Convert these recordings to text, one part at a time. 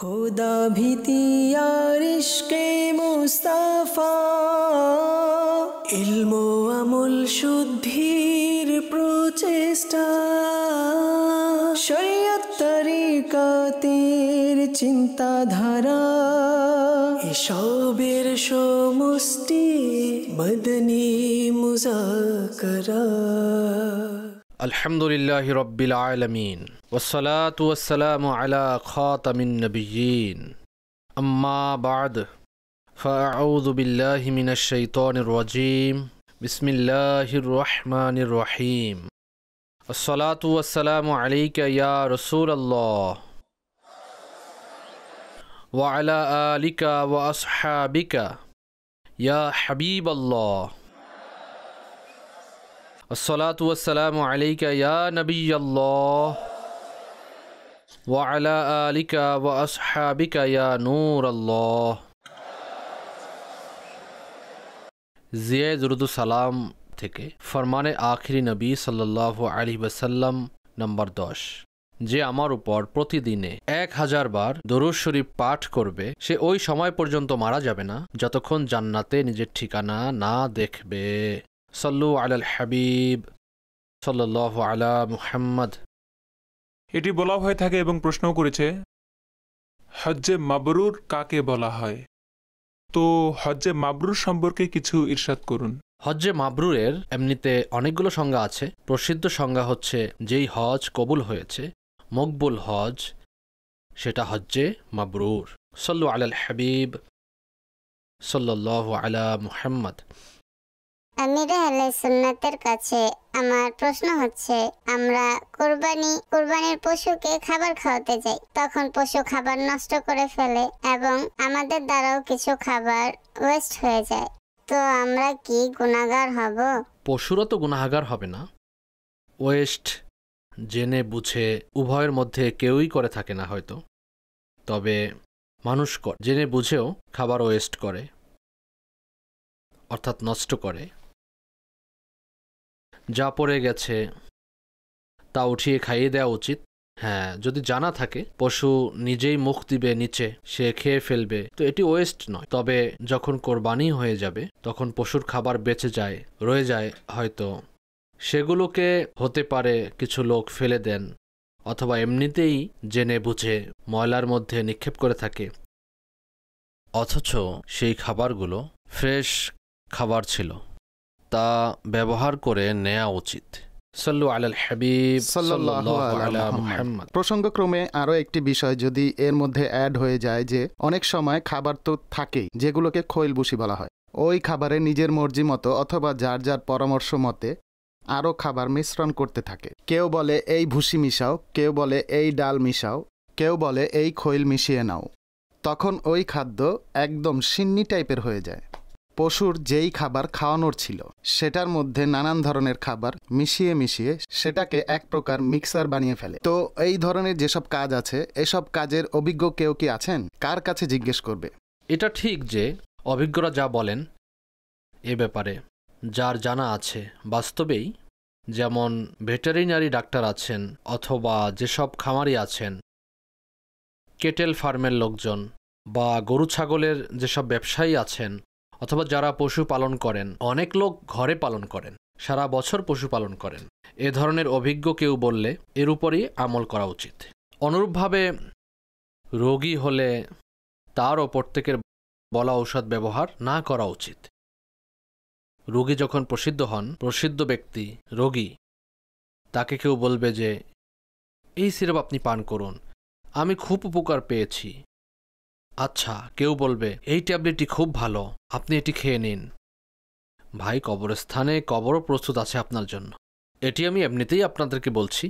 خدا بھی تیار عشق مصطفیٰ علم و عمل شدھیر پروچیسٹا شریعت طریقہ تیر چنتا دھارا اشابر شو مستی مدنی مذاکرہ الحمد لله رب العالمين والصلاة والسلام على خاتم النبيين أما بعد فأعوذ بالله من الشيطان الرجيم بسم الله الرحمن الرحيم الصلاة والسلام عليك يا رسول الله وعلى آلك وأصحابك يا حبيب الله الصلاة والسلام عليك يا نبي الله ওয়ালা আলিকা ওয়া আসহাবিকা ইয়া নূর সালাম থেকে ফরমানে আখিরি নবী সাল্লাহ আলী ওসাল্লাম নম্বর দশ যে আমার উপর প্রতিদিনে এক হাজার বার দরুজ শরীফ পাঠ করবে সে ওই সময় পর্যন্ত মারা যাবে না যতক্ষণ জান্নাতে নিজের ঠিকানা না দেখবে সল্লু আলাল হাবিব সাল্লাহ আলা মুহাম্মদ এটি বলা হয়ে থাকে এবং প্রশ্নও করেছে হজ্জে মাবরুর কাকে বলা হয় তো হজ্জে মাবরুর সম্পর্কে কিছু ইরশাদ করুন হজ্জে মাবরুরের এমনিতে অনেকগুলো সংজ্ঞা আছে প্রসিদ্ধ সংজ্ঞা হচ্ছে যেই হজ কবুল হয়েছে মকবুল হজ সেটা হজ্জে মাবরুর সল্লু আলাল হাবিব সল্ল আলা মুহাম্মদ আমির আলে সুন্নাতের কাছে আমার প্রশ্ন হচ্ছে আমরা কোরবানি কোরবানির পশুকে খাবার খাওয়াতে যাই তখন পশু খাবার নষ্ট করে ফেলে এবং আমাদের দ্বারাও কিছু খাবার ওয়েস্ট হয়ে যায় তো আমরা কি গুণাগার হব পশুরা তো গুণাগার হবে না ওয়েস্ট জেনে বুঝে উভয়ের মধ্যে কেউই করে থাকে না হয়তো তবে মানুষ জেনে বুঝেও খাবার ওয়েস্ট করে অর্থাৎ নষ্ট করে যা পড়ে গেছে তা উঠিয়ে খাইয়ে দেওয়া উচিত হ্যাঁ যদি জানা থাকে পশু নিজেই মুখ দিবে নিচে সে খেয়ে ফেলবে তো এটি ওয়েস্ট নয় তবে যখন কোরবানি হয়ে যাবে তখন পশুর খাবার বেঁচে যায় রয়ে যায় হয়তো সেগুলোকে হতে পারে কিছু লোক ফেলে দেন অথবা এমনিতেই জেনে বুঝে ময়লার মধ্যে নিক্ষেপ করে থাকে অথচ সেই খাবারগুলো ফ্রেশ খাবার ছিল তা ব্যবহার করে নেওয়া উচিত সাল্লু আলাল হাবিব মোহাম্মদ প্রসঙ্গক্রমে আরও একটি বিষয় যদি এর মধ্যে অ্যাড হয়ে যায় যে অনেক সময় খাবার তো থাকেই যেগুলোকে খৈল খৈলবুসি বলা হয় ওই খাবারে নিজের মর্জি মতো অথবা যার যার পরামর্শ মতে আরও খাবার মিশ্রণ করতে থাকে কেউ বলে এই ভুসি মিশাও কেউ বলে এই ডাল মিশাও কেউ বলে এই খৈল মিশিয়ে নাও তখন ওই খাদ্য একদম সিন্নি টাইপের হয়ে যায় পশুর যেই খাবার খাওয়ানোর ছিল সেটার মধ্যে নানান ধরনের খাবার মিশিয়ে মিশিয়ে সেটাকে এক প্রকার মিক্সার বানিয়ে ফেলে তো এই ধরনের যেসব কাজ আছে এসব কাজের অভিজ্ঞ কেউ কি আছেন কার কাছে জিজ্ঞেস করবে এটা ঠিক যে অভিজ্ঞরা যা বলেন এ ব্যাপারে যার জানা আছে বাস্তবেই যেমন ভেটেরিনারি ডাক্তার আছেন অথবা যেসব খামারি আছেন কেটেল ফার্মের লোকজন বা গরু ছাগলের যেসব ব্যবসায়ী আছেন অথবা যারা পশু পালন করেন অনেক লোক ঘরে পালন করেন সারা বছর পশু পালন করেন এ ধরনের অভিজ্ঞ কেউ বললে এর উপরই আমল করা উচিত অনুরূপভাবে রোগী হলে তারও প্রত্যেকের বলা ঔষধ ব্যবহার না করা উচিত রোগী যখন প্রসিদ্ধ হন প্রসিদ্ধ ব্যক্তি রোগী তাকে কেউ বলবে যে এই সিরাপ আপনি পান করুন আমি খুব উপকার পেয়েছি আচ্ছা কেউ বলবে এই ট্যাবলেটটি খুব ভালো আপনি এটি খেয়ে নিন ভাই কবরস্থানে কবরও প্রস্তুত আছে আপনার জন্য এটি আমি এমনিতেই আপনাদেরকে বলছি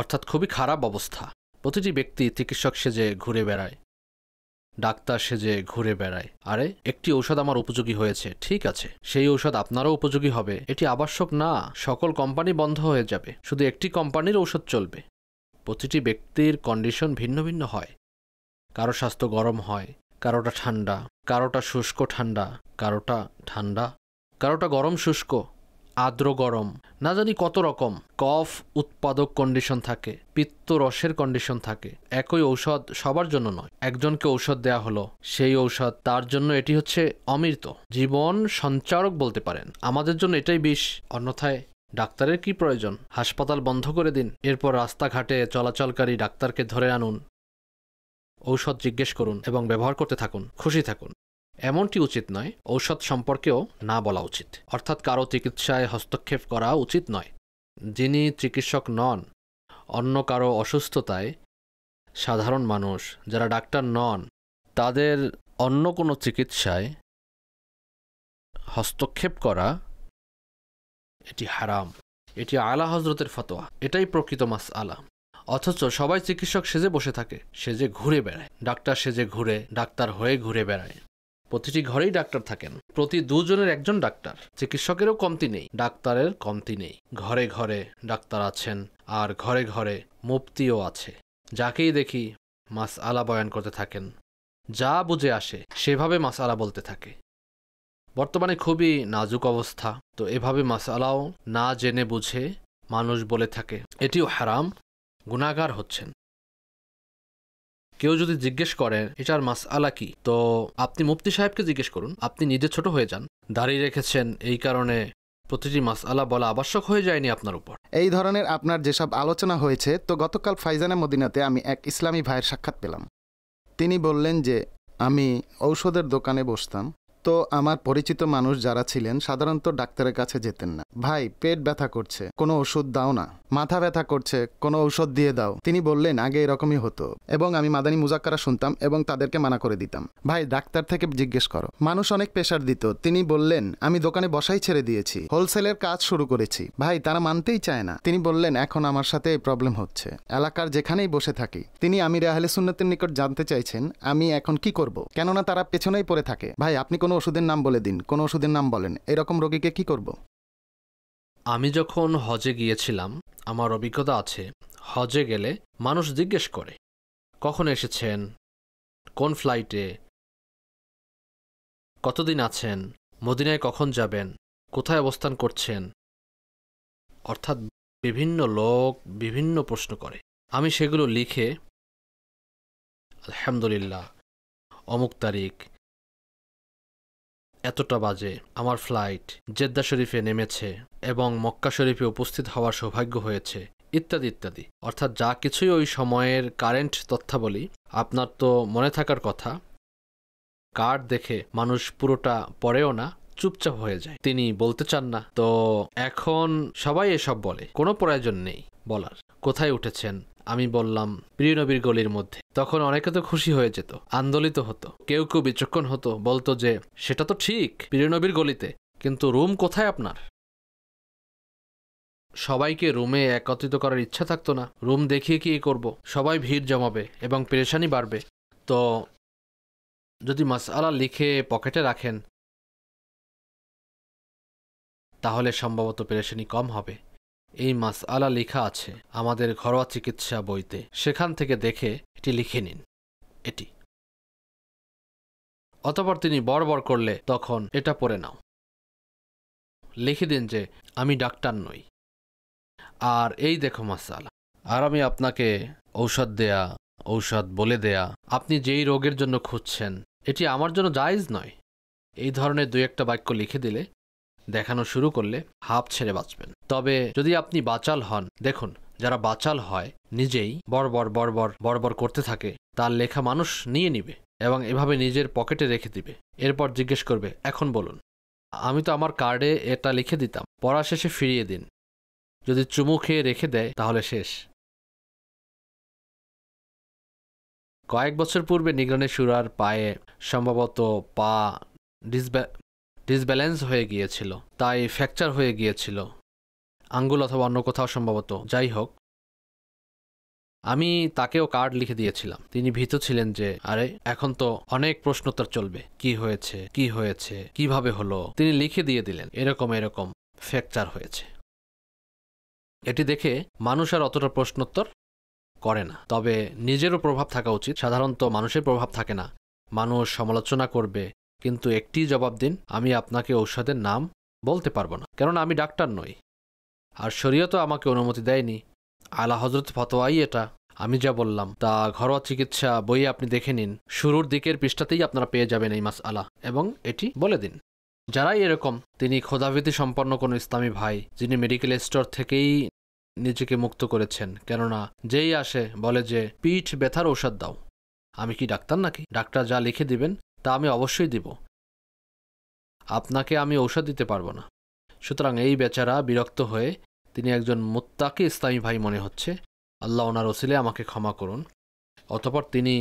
অর্থাৎ খুবই খারাপ অবস্থা প্রতিটি ব্যক্তি চিকিৎসক সেজে ঘুরে বেড়ায় ডাক্তার সেজে ঘুরে বেড়ায় আরে একটি ঔষধ আমার উপযোগী হয়েছে ঠিক আছে সেই ঔষধ আপনারও উপযোগী হবে এটি আবশ্যক না সকল কোম্পানি বন্ধ হয়ে যাবে শুধু একটি কোম্পানির ঔষধ চলবে প্রতিটি ব্যক্তির কন্ডিশন ভিন্ন ভিন্ন হয় কারো স্বাস্থ্য গরম হয় কারোটা ঠান্ডা কারোটা শুষ্ক ঠান্ডা কারোটা ঠান্ডা কারোটা গরম শুষ্ক আর্দ্র গরম না জানি কত রকম কফ উৎপাদক কন্ডিশন থাকে পিত্তরসের কন্ডিশন থাকে একই ঔষধ সবার জন্য নয় একজনকে ঔষধ দেয়া হলো সেই ঔষধ তার জন্য এটি হচ্ছে অমৃত জীবন সঞ্চারক বলতে পারেন আমাদের জন্য এটাই বিষ অন্যথায় ডাক্তারের কি প্রয়োজন হাসপাতাল বন্ধ করে দিন এরপর রাস্তাঘাটে চলাচলকারী ডাক্তারকে ধরে আনুন ঔষধ জিজ্ঞেস করুন এবং ব্যবহার করতে থাকুন খুশি থাকুন এমনটি উচিত নয় ঔষধ সম্পর্কেও না বলা উচিত অর্থাৎ কারো চিকিৎসায় হস্তক্ষেপ করা উচিত নয় যিনি চিকিৎসক নন অন্য কারো অসুস্থতায় সাধারণ মানুষ যারা ডাক্তার নন তাদের অন্য কোনো চিকিৎসায় হস্তক্ষেপ করা এটি হারাম এটি আলা হজরতের ফতোয়া এটাই প্রকৃত মাস আলা অথচ সবাই চিকিৎসক সেজে বসে থাকে সেজে ঘুরে বেড়ায় ডাক্তার সেজে ঘুরে ডাক্তার হয়ে ঘুরে বেড়ায় প্রতিটি ঘরেই ডাক্তার থাকেন প্রতি দুজনের একজন ডাক্তার চিকিৎসকেরও কমতি নেই ডাক্তারের কমতি নেই ঘরে ঘরে ডাক্তার আছেন আর ঘরে ঘরে মুফতিও আছে যাকেই দেখি মাস আলা বয়ান করতে থাকেন যা বুঝে আসে সেভাবে মাস আলা বলতে থাকে বর্তমানে খুবই নাজুক অবস্থা তো এভাবে মাস আলাও না জেনে বুঝে মানুষ বলে থাকে এটিও হারাম গুণাগার হচ্ছেন কেউ যদি জিজ্ঞেস করেন এটার মাস আলা কি তো আপনি মুফতি সাহেবকে জিজ্ঞেস করুন আপনি নিজে ছোট হয়ে যান দাঁড়িয়ে রেখেছেন এই কারণে প্রতিটি মাস আলা বলা আবশ্যক হয়ে যায়নি আপনার উপর এই ধরনের আপনার যেসব আলোচনা হয়েছে তো গতকাল ফাইজানা মদিনাতে আমি এক ইসলামী ভাইয়ের সাক্ষাৎ পেলাম তিনি বললেন যে আমি ঔষধের দোকানে বসতাম তো আমার পরিচিত মানুষ যারা ছিলেন সাধারণত ডাক্তারের কাছে যেতেন না ভাই পেট ব্যথা করছে কোনো ওষুধ দাও না মাথা ব্যথা করছে কোনো ঔষধ দিয়ে দাও তিনি বললেন আগে এরকমই হতো এবং আমি মাদানি মুজাক্কারা শুনতাম এবং তাদেরকে মানা করে দিতাম ভাই ডাক্তার থেকে জিজ্ঞেস করো মানুষ অনেক প্রেশার দিত তিনি বললেন আমি দোকানে বসাই ছেড়ে দিয়েছি হোলসেলের কাজ শুরু করেছি ভাই তারা মানতেই চায় না তিনি বললেন এখন আমার সাথে এই প্রবলেম হচ্ছে এলাকার যেখানেই বসে থাকি তিনি আমি রেহালে সুন্নতের নিকট জানতে চাইছেন আমি এখন কি করব কেননা তারা পেছনেই পড়ে থাকে ভাই আপনি কোনো ওষুধের নাম বলে দিন কোনো ওষুধের নাম বলেন এরকম রোগীকে কি করব আমি যখন হজে গিয়েছিলাম আমার অভিজ্ঞতা আছে হজে গেলে মানুষ জিজ্ঞেস করে কখন এসেছেন কোন ফ্লাইটে কতদিন আছেন মদিনায় কখন যাবেন কোথায় অবস্থান করছেন অর্থাৎ বিভিন্ন লোক বিভিন্ন প্রশ্ন করে আমি সেগুলো লিখে আলহামদুলিল্লাহ অমুক তারিখ এতটা বাজে আমার ফ্লাইট জেদ্দা শরীফে নেমেছে এবং মক্কা শরীফে উপস্থিত হওয়ার সৌভাগ্য হয়েছে ইত্যাদি ইত্যাদি অর্থাৎ যা কিছুই ওই সময়ের কারেন্ট তথ্যাবলী আপনার তো মনে থাকার কথা কার্ড দেখে মানুষ পুরোটা পড়েও না চুপচাপ হয়ে যায় তিনি বলতে চান না তো এখন সবাই এসব বলে কোনো প্রয়োজন নেই বলার কোথায় উঠেছেন আমি বললাম প্রিয় নবীর গলির মধ্যে তখন অনেকে তো খুশি হয়ে যেত আন্দোলিত হতো কেউ কেউ বিচক্ষণ হতো বলতো যে সেটা তো ঠিক প্রিয় নবীর গলিতে কিন্তু রুম কোথায় আপনার সবাইকে রুমে একত্রিত করার ইচ্ছা থাকতো না রুম দেখিয়ে কি করব। সবাই ভিড় জমাবে এবং পেরেশানি বাড়বে তো যদি মাসআলা লিখে পকেটে রাখেন তাহলে সম্ভবত পেরেশানি কম হবে এই মাসআলা লেখা আছে আমাদের ঘরোয়া চিকিৎসা বইতে সেখান থেকে দেখে এটি লিখে নিন এটি অতপর তিনি বড় করলে তখন এটা পড়ে নাও লিখে দিন যে আমি ডাক্তার নই আর এই দেখো মাসালা আর আমি আপনাকে ঔষধ দেয়া ঔষধ বলে দেয়া আপনি যেই রোগের জন্য খুঁজছেন এটি আমার জন্য জায়জ নয় এই ধরনের দু একটা বাক্য লিখে দিলে দেখানো শুরু করলে হাফ ছেড়ে বাঁচবেন তবে যদি আপনি বাচাল হন দেখুন যারা বাচাল হয় নিজেই বর্বর বরবর বরবর করতে থাকে তার লেখা মানুষ নিয়ে নিবে এবং এভাবে নিজের পকেটে রেখে দিবে এরপর জিজ্ঞেস করবে এখন বলুন আমি তো আমার কার্ডে এটা লিখে দিতাম পড়া শেষে ফিরিয়ে দিন যদি চুমু খেয়ে রেখে দেয় তাহলে শেষ কয়েক বছর পূর্বে নিগ্রানের সুরার পায়ে সম্ভবত পা ডিসব্যালেন্স হয়ে গিয়েছিল তাই ফ্র্যাকচার হয়ে গিয়েছিল আঙ্গুল অথবা অন্য কোথাও সম্ভবত যাই হোক আমি তাকেও কার্ড লিখে দিয়েছিলাম তিনি ভীত ছিলেন যে আরে এখন তো অনেক প্রশ্নোত্তর চলবে কি হয়েছে কি হয়েছে কিভাবে হলো তিনি লিখে দিয়ে দিলেন এরকম এরকম ফ্র্যাকচার হয়েছে এটি দেখে মানুষ আর অতটা প্রশ্নোত্তর করে না তবে নিজেরও প্রভাব থাকা উচিত সাধারণত মানুষের প্রভাব থাকে না মানুষ সমালোচনা করবে কিন্তু একটি জবাব দিন আমি আপনাকে ঔষধের নাম বলতে পারবো না কেননা আমি ডাক্তার নই আর শরীয়তও আমাকে অনুমতি দেয়নি আলা হজরত ফতোয়াই এটা আমি যা বললাম তা ঘরোয়া চিকিৎসা বইয়ে আপনি দেখে নিন শুরুর দিকের পৃষ্ঠাতেই আপনারা পেয়ে যাবেন এই মাস আলা এবং এটি বলে দিন যারাই এরকম তিনি খোদাভীতি সম্পন্ন কোনো ইসলামী ভাই যিনি মেডিকেল স্টোর থেকেই নিজেকে মুক্ত করেছেন কেননা যেই আসে বলে যে পিঠ ব্যথার ঔষধ দাও আমি কি ডাক্তার নাকি ডাক্তার যা লিখে দিবেন তা আমি অবশ্যই দিব আপনাকে আমি ঔষধ দিতে পারবো না সুতরাং এই বেচারা বিরক্ত হয়ে তিনি একজন মোত্তাকে ইসলামী ভাই মনে হচ্ছে আল্লাহ ওনার ওসিলে আমাকে ক্ষমা করুন অতপর তিনি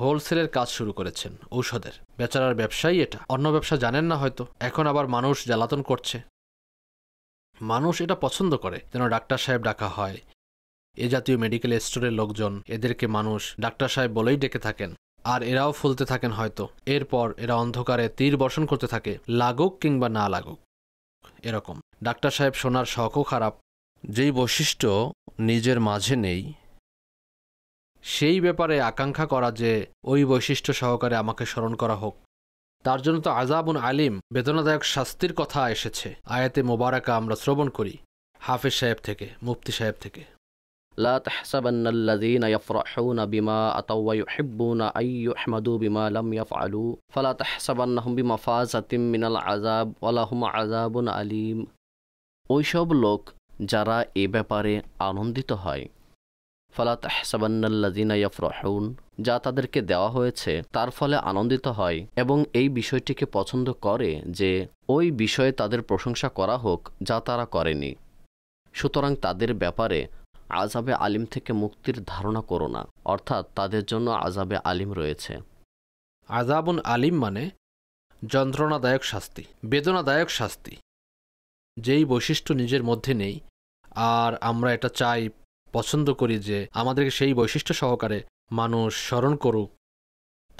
হোলসেলের কাজ শুরু করেছেন ঔষধের বেচারার ব্যবসাই এটা অন্য ব্যবসা জানেন না হয়তো এখন আবার মানুষ জ্বালাতন করছে মানুষ এটা পছন্দ করে যেন ডাক্তার সাহেব ডাকা হয় এ জাতীয় মেডিকেল স্টোরের লোকজন এদেরকে মানুষ ডাক্তার সাহেব বলেই ডেকে থাকেন আর এরাও ফুলতে থাকেন হয়তো এরপর এরা অন্ধকারে তীর বর্ষণ করতে থাকে লাগুক কিংবা না লাগুক এরকম ডাক্তার সাহেব শোনার শখও খারাপ যেই বৈশিষ্ট্য নিজের মাঝে নেই সেই ব্যাপারে আকাঙ্ক্ষা করা যে ওই বৈশিষ্ট্য সহকারে আমাকে স্মরণ করা হোক তার জন্য তো আজাবুন আলিম বেদনাদায়ক শাস্তির কথা এসেছে আয়াতে মোবারাকা আমরা শ্রবণ করি হাফিজ সাহেব থেকে মুফতি সাহেব থেকে لا تحسبن الذين يفرحون بما أتوا ويحبون أن يحمدوا بما لم يفعلوا فلا تحسبنهم بمفازة من العذاب ولهم عذاب أليم সব লোক যারা এ ব্যাপারে আনন্দিত হয় ফলা তাহসাবান্নাল্লাজিনা ইয়াফরাহুন যা তাদেরকে দেওয়া হয়েছে তার ফলে আনন্দিত হয় এবং এই বিষয়টিকে পছন্দ করে যে ওই বিষয়ে তাদের প্রশংসা করা হোক যা তারা করেনি সুতরাং তাদের ব্যাপারে আজাবে আলিম থেকে মুক্তির ধারণা করো না অর্থাৎ তাদের জন্য আজাবে আলিম রয়েছে আজাবুন আলিম মানে যন্ত্রণাদায়ক শাস্তি বেদনাদায়ক শাস্তি যেই বৈশিষ্ট্য নিজের মধ্যে নেই আর আমরা এটা চাই পছন্দ করি যে আমাদেরকে সেই বৈশিষ্ট্য সহকারে মানুষ স্মরণ করুক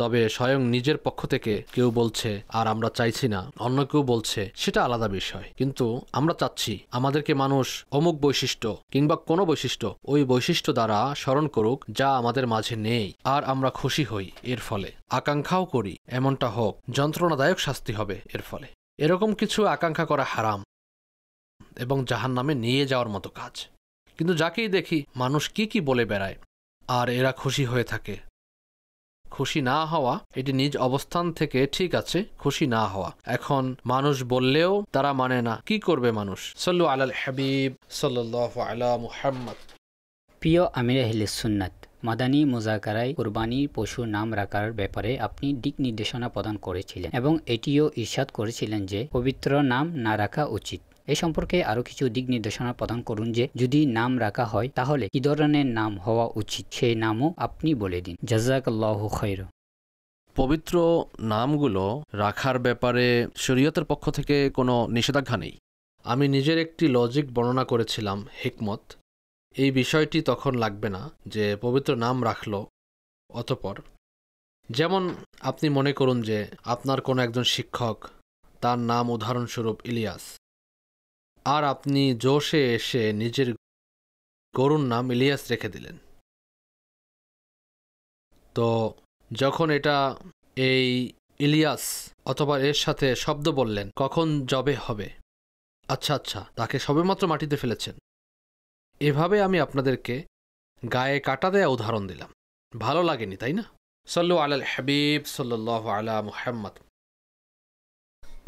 তবে স্বয়ং নিজের পক্ষ থেকে কেউ বলছে আর আমরা চাইছি না অন্য কেউ বলছে সেটা আলাদা বিষয় কিন্তু আমরা চাচ্ছি আমাদেরকে মানুষ অমুক বৈশিষ্ট্য কিংবা কোনো বৈশিষ্ট্য ওই বৈশিষ্ট্য দ্বারা স্মরণ করুক যা আমাদের মাঝে নেই আর আমরা খুশি হই এর ফলে আকাঙ্ক্ষাও করি এমনটা হোক যন্ত্রণাদায়ক শাস্তি হবে এর ফলে এরকম কিছু আকাঙ্ক্ষা করা হারাম এবং জাহান নামে নিয়ে যাওয়ার মতো কাজ কিন্তু যাকেই দেখি মানুষ কি কি বলে বেড়ায় আর এরা খুশি হয়ে থাকে খুশি না হওয়া এটি নিজ অবস্থান থেকে ঠিক আছে খুশি না হওয়া এখন মানুষ বললেও তারা মানে না কি করবে মানুষ সল্লু আলাল হাবিব সাল্লাহ আলা মুহাম্মদ প্রিয় আমির সুন্নাত মাদানী মোজাকারায় কোরবানি পশুর নাম রাখার ব্যাপারে আপনি দিক নির্দেশনা প্রদান করেছিলেন এবং এটিও ইস্বাদ করেছিলেন যে পবিত্র নাম না রাখা উচিত এ সম্পর্কে আরও কিছু দিক নির্দেশনা প্রদান করুন যে যদি নাম রাখা হয় তাহলে কি ধরনের নাম হওয়া উচিত সেই নামও আপনি বলে দিন জাজাকাল্লাহ খৈর পবিত্র নামগুলো রাখার ব্যাপারে শরীয়তের পক্ষ থেকে কোনো নিষেধাজ্ঞা নেই আমি নিজের একটি লজিক বর্ণনা করেছিলাম হিকমত এই বিষয়টি তখন লাগবে না যে পবিত্র নাম রাখল অতপর যেমন আপনি মনে করুন যে আপনার কোনো একজন শিক্ষক তার নাম উদাহরণস্বরূপ ইলিয়াস আর আপনি জোশে এসে নিজের গরুর নাম ইলিয়াস রেখে দিলেন তো যখন এটা এই ইলিয়াস অথবা এর সাথে শব্দ বললেন কখন জবে হবে আচ্ছা আচ্ছা তাকে সবেমাত্র মাটিতে ফেলেছেন এভাবে আমি আপনাদেরকে গায়ে কাটা দেয়া উদাহরণ দিলাম ভালো লাগেনি তাই না সল্লু আলাল হাবিব সল্লাহ আলা মুহাম্মদ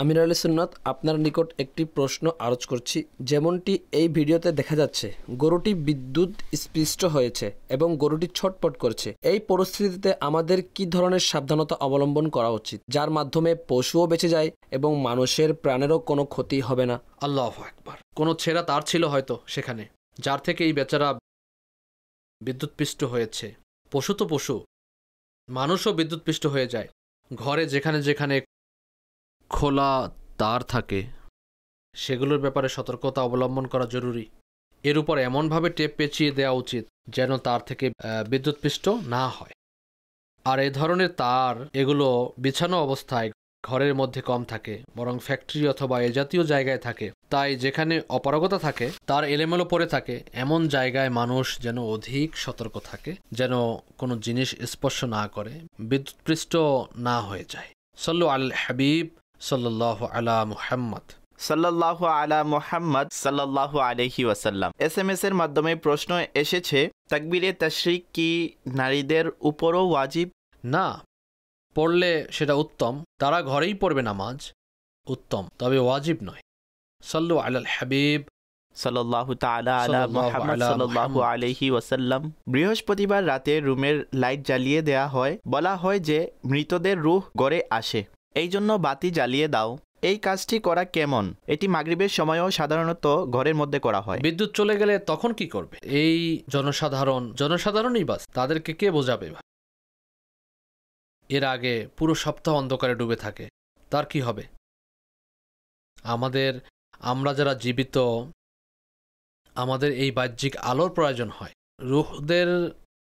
আমির আলী সুন্নাত আপনার নিকট একটি প্রশ্ন আরজ করছি যেমনটি এই ভিডিওতে দেখা যাচ্ছে গরুটি বিদ্যুৎ স্পৃষ্ট হয়েছে এবং গরুটি ছটপট করছে এই পরিস্থিতিতে আমাদের কি ধরনের সাবধানতা অবলম্বন করা উচিত যার মাধ্যমে পশুও বেঁচে যায় এবং মানুষের প্রাণেরও কোনো ক্ষতি হবে না আল্লাহ একবার কোনো ছেঁড়া তার ছিল হয়তো সেখানে যার থেকে এই বেচারা বিদ্যুৎপৃষ্ট হয়েছে পশু তো পশু মানুষও বিদ্যুৎপৃষ্ট হয়ে যায় ঘরে যেখানে যেখানে খোলা তার থাকে সেগুলোর ব্যাপারে সতর্কতা অবলম্বন করা জরুরি এর উপর এমনভাবে টেপ পেঁচিয়ে দেওয়া উচিত যেন তার থেকে বিদ্যুৎপৃষ্ট না হয় আর এ ধরনের তার এগুলো বিছানো অবস্থায় ঘরের মধ্যে কম থাকে বরং ফ্যাক্টরি অথবা এ জাতীয় জায়গায় থাকে তাই যেখানে অপারগতা থাকে তার এলেমেলো পড়ে থাকে এমন জায়গায় মানুষ যেন অধিক সতর্ক থাকে যেন কোনো জিনিস স্পর্শ না করে বিদ্যুৎপৃষ্ট না হয়ে যায় সল্লু আল হাবিব মাধ্যমে প্রশ্ন এসেছে তাকবিরে কি নারীদের উপরও ওয়াজিব না পড়লে সেটা উত্তম তারা ঘরেই পড়বে নামাজ উত্তম তবে ওয়াজিব নয় সাল্লু আলাল হাবিব ওয়াসাল্লাম বৃহস্পতিবার রাতে রুমের লাইট জ্বালিয়ে দেয়া হয় বলা হয় যে মৃতদের রুহ গড়ে আসে এই জন্য বাতি জ্বালিয়ে দাও এই কাজটি করা কেমন এটি মাগরিবের সময়ও সাধারণত ঘরের মধ্যে করা হয় বিদ্যুৎ চলে গেলে তখন কি করবে এই জনসাধারণ জনসাধারণই বাস তাদেরকে কে বোঝাবে এর আগে পুরো সপ্তাহ অন্ধকারে ডুবে থাকে তার কি হবে আমাদের আমরা যারা জীবিত আমাদের এই বাহ্যিক আলোর প্রয়োজন হয় রুহদের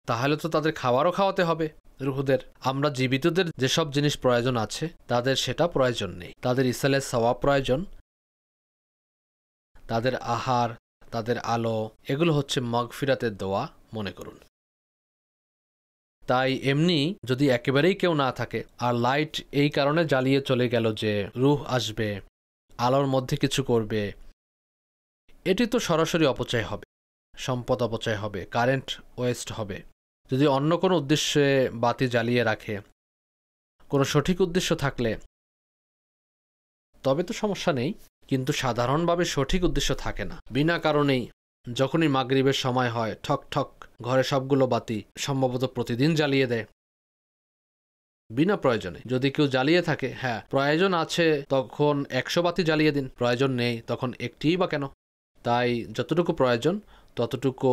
তাহলে তো তাদের খাবারও খাওয়াতে হবে রুহুদের আমরা জীবিতদের যেসব জিনিস প্রয়োজন আছে তাদের সেটা প্রয়োজন নেই তাদের ইসালের সাওয়া প্রয়োজন তাদের আহার তাদের আলো এগুলো হচ্ছে মগফিরাতের দোয়া মনে করুন তাই এমনি যদি একেবারেই কেউ না থাকে আর লাইট এই কারণে জ্বালিয়ে চলে গেল যে রুহ আসবে আলোর মধ্যে কিছু করবে এটি তো সরাসরি অপচয় হবে সম্পদ অপচয় হবে কারেন্ট ওয়েস্ট হবে যদি অন্য কোনো উদ্দেশ্যে বাতি জ্বালিয়ে রাখে কোনো সঠিক উদ্দেশ্য থাকলে তবে তো সমস্যা নেই কিন্তু সাধারণভাবে সঠিক উদ্দেশ্য থাকে না বিনা কারণেই যখনই মাগরীবের সময় হয় ঠক ঠক ঘরে সবগুলো বাতি সম্ভবত প্রতিদিন জ্বালিয়ে দেয় বিনা প্রয়োজনে যদি কেউ জ্বালিয়ে থাকে হ্যাঁ প্রয়োজন আছে তখন একশো বাতি জ্বালিয়ে দিন প্রয়োজন নেই তখন একটিই বা কেন তাই যতটুকু প্রয়োজন ততটুকু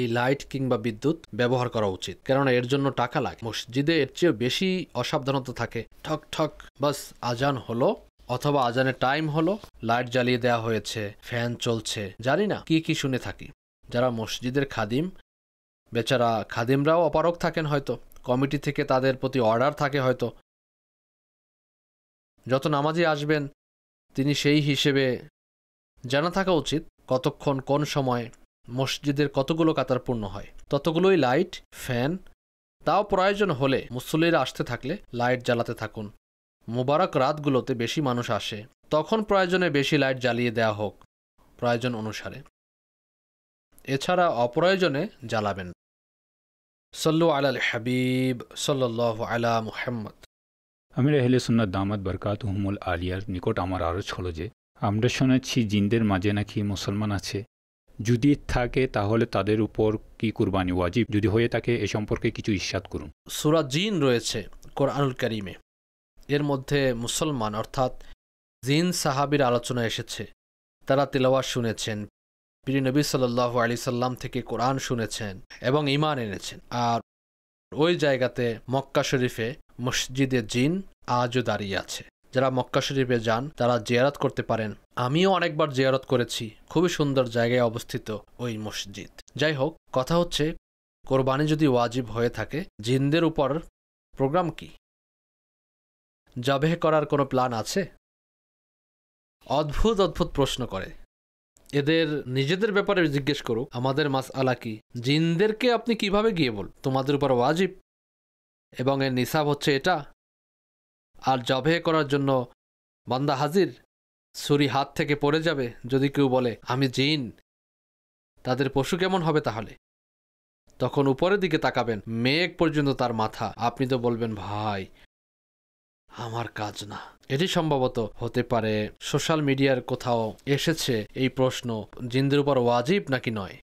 এই লাইট কিংবা বিদ্যুৎ ব্যবহার করা উচিত কেননা এর জন্য টাকা লাগে মসজিদে এর চেয়ে বেশি অসাবধানতা থাকে ঠক ঠক বাস আজান হলো অথবা আজানের টাইম হলো লাইট জ্বালিয়ে দেওয়া হয়েছে ফ্যান চলছে জানি না কি কি শুনে থাকি যারা মসজিদের খাদিম বেচারা খাদিমরাও অপারক থাকেন হয়তো কমিটি থেকে তাদের প্রতি অর্ডার থাকে হয়তো যত নামাজি আসবেন তিনি সেই হিসেবে জানা থাকা উচিত কতক্ষণ কোন সময় মসজিদের কতগুলো কাতার পূর্ণ হয় ততগুলোই লাইট ফ্যান তাও প্রয়োজন হলে মুসল্লিরা আসতে থাকলে লাইট জ্বালাতে থাকুন মোবারক রাতগুলোতে বেশি মানুষ আসে তখন প্রয়োজনে বেশি লাইট জ্বালিয়ে দেওয়া হোক প্রয়োজন অনুসারে এছাড়া অপ্রয়োজনে জ্বালাবেন সল্লু আলাল হাবিব সল্লাহ আলা মুহাম্মদ আমি আহলে সুন্নার দামাদ বরকাত হুমুল আলিয়ার নিকট আমার আরও হলো যে আমরা শোনাচ্ছি জিনদের মাঝে নাকি মুসলমান আছে যদি থাকে তাহলে তাদের উপর কি কুরবানি ওয়াজিব যদি হয়ে থাকে এ সম্পর্কে কিছু ইস্যাত করুন সুরা জিন রয়েছে কোরআনুল করিমে এর মধ্যে মুসলমান অর্থাৎ জিন সাহাবির আলোচনা এসেছে তারা তেলাওয়া শুনেছেন পিরি নবী সাল্লাহ আলি সাল্লাম থেকে কোরআন শুনেছেন এবং ইমান এনেছেন আর ওই জায়গাতে মক্কা শরীফে মসজিদে জিন আজও দাঁড়িয়ে আছে যারা মক্কা শরীফে যান তারা জিয়ারাত করতে পারেন আমিও অনেকবার জিয়ারত করেছি খুবই সুন্দর জায়গায় অবস্থিত ওই মসজিদ যাই হোক কথা হচ্ছে কোরবানি যদি ওয়াজিব হয়ে থাকে জিনদের উপর প্রোগ্রাম কি জাবেহ করার কোনো প্ল্যান আছে অদ্ভুত অদ্ভুত প্রশ্ন করে এদের নিজেদের ব্যাপারে জিজ্ঞেস করুক আমাদের মাস আলা কি জিনদেরকে আপনি কিভাবে গিয়ে বল তোমাদের উপর ওয়াজিব এবং এর নিসাব হচ্ছে এটা আর জবে করার জন্য বান্দা হাজির ছুরি হাত থেকে পড়ে যাবে যদি কেউ বলে আমি জিন তাদের পশু কেমন হবে তাহলে তখন উপরের দিকে তাকাবেন মেঘ পর্যন্ত তার মাথা আপনি তো বলবেন ভাই আমার কাজ না এটি সম্ভবত হতে পারে সোশ্যাল মিডিয়ার কোথাও এসেছে এই প্রশ্ন জিন্দের উপর ওয়াজিব নাকি নয়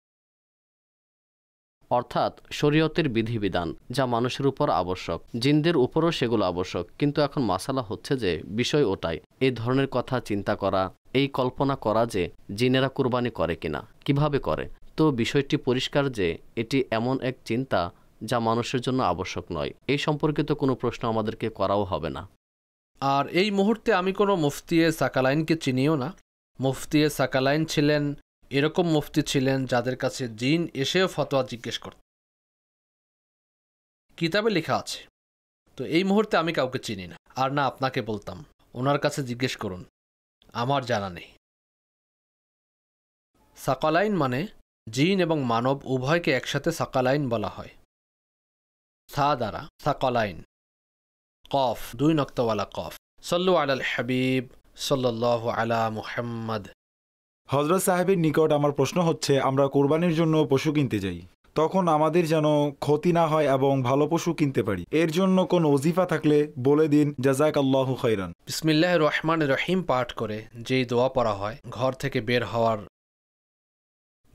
অর্থাৎ শরীয়তের বিধিবিধান যা মানুষের উপর আবশ্যক জিনদের উপরও সেগুলো আবশ্যক কিন্তু এখন মাসালা হচ্ছে যে বিষয় ওটাই এই ধরনের কথা চিন্তা করা এই কল্পনা করা যে জিনেরা কুরবানি করে কিনা কিভাবে করে তো বিষয়টি পরিষ্কার যে এটি এমন এক চিন্তা যা মানুষের জন্য আবশ্যক নয় এই সম্পর্কিত কোনো প্রশ্ন আমাদেরকে করাও হবে না আর এই মুহূর্তে আমি কোনো মুফতিয়ে সাকালাইনকে চিনিও না মুফতিয়ে সাকালাইন ছিলেন এরকম মুফতি ছিলেন যাদের কাছে জিন এসেও ফতোয়া জিজ্ঞেস করত কিতাবে লেখা আছে তো এই মুহূর্তে আমি কাউকে চিনি না আর না আপনাকে বলতাম ওনার কাছে জিজ্ঞেস করুন আমার জানা নেই সাকালাইন মানে জিন এবং মানব উভয়কে একসাথে সাকালাইন বলা হয় সা দ্বারা সাকালাইন কফ দুই নক্তওয়ালা কফ সল্লু আলাল হাবিব সল্ল আলা মুহাম্মদ হজরত সাহেবের নিকট আমার প্রশ্ন হচ্ছে আমরা কোরবানির জন্য পশু কিনতে যাই তখন আমাদের যেন ক্ষতি না হয় এবং ভালো পশু কিনতে পারি এর জন্য কোন ওজিফা থাকলে বলে দিন জাজাক আল্লাহ খৈরান বিসমিল্লাহ রহমান রহিম পাঠ করে যেই দোয়া পড়া হয় ঘর থেকে বের হওয়ার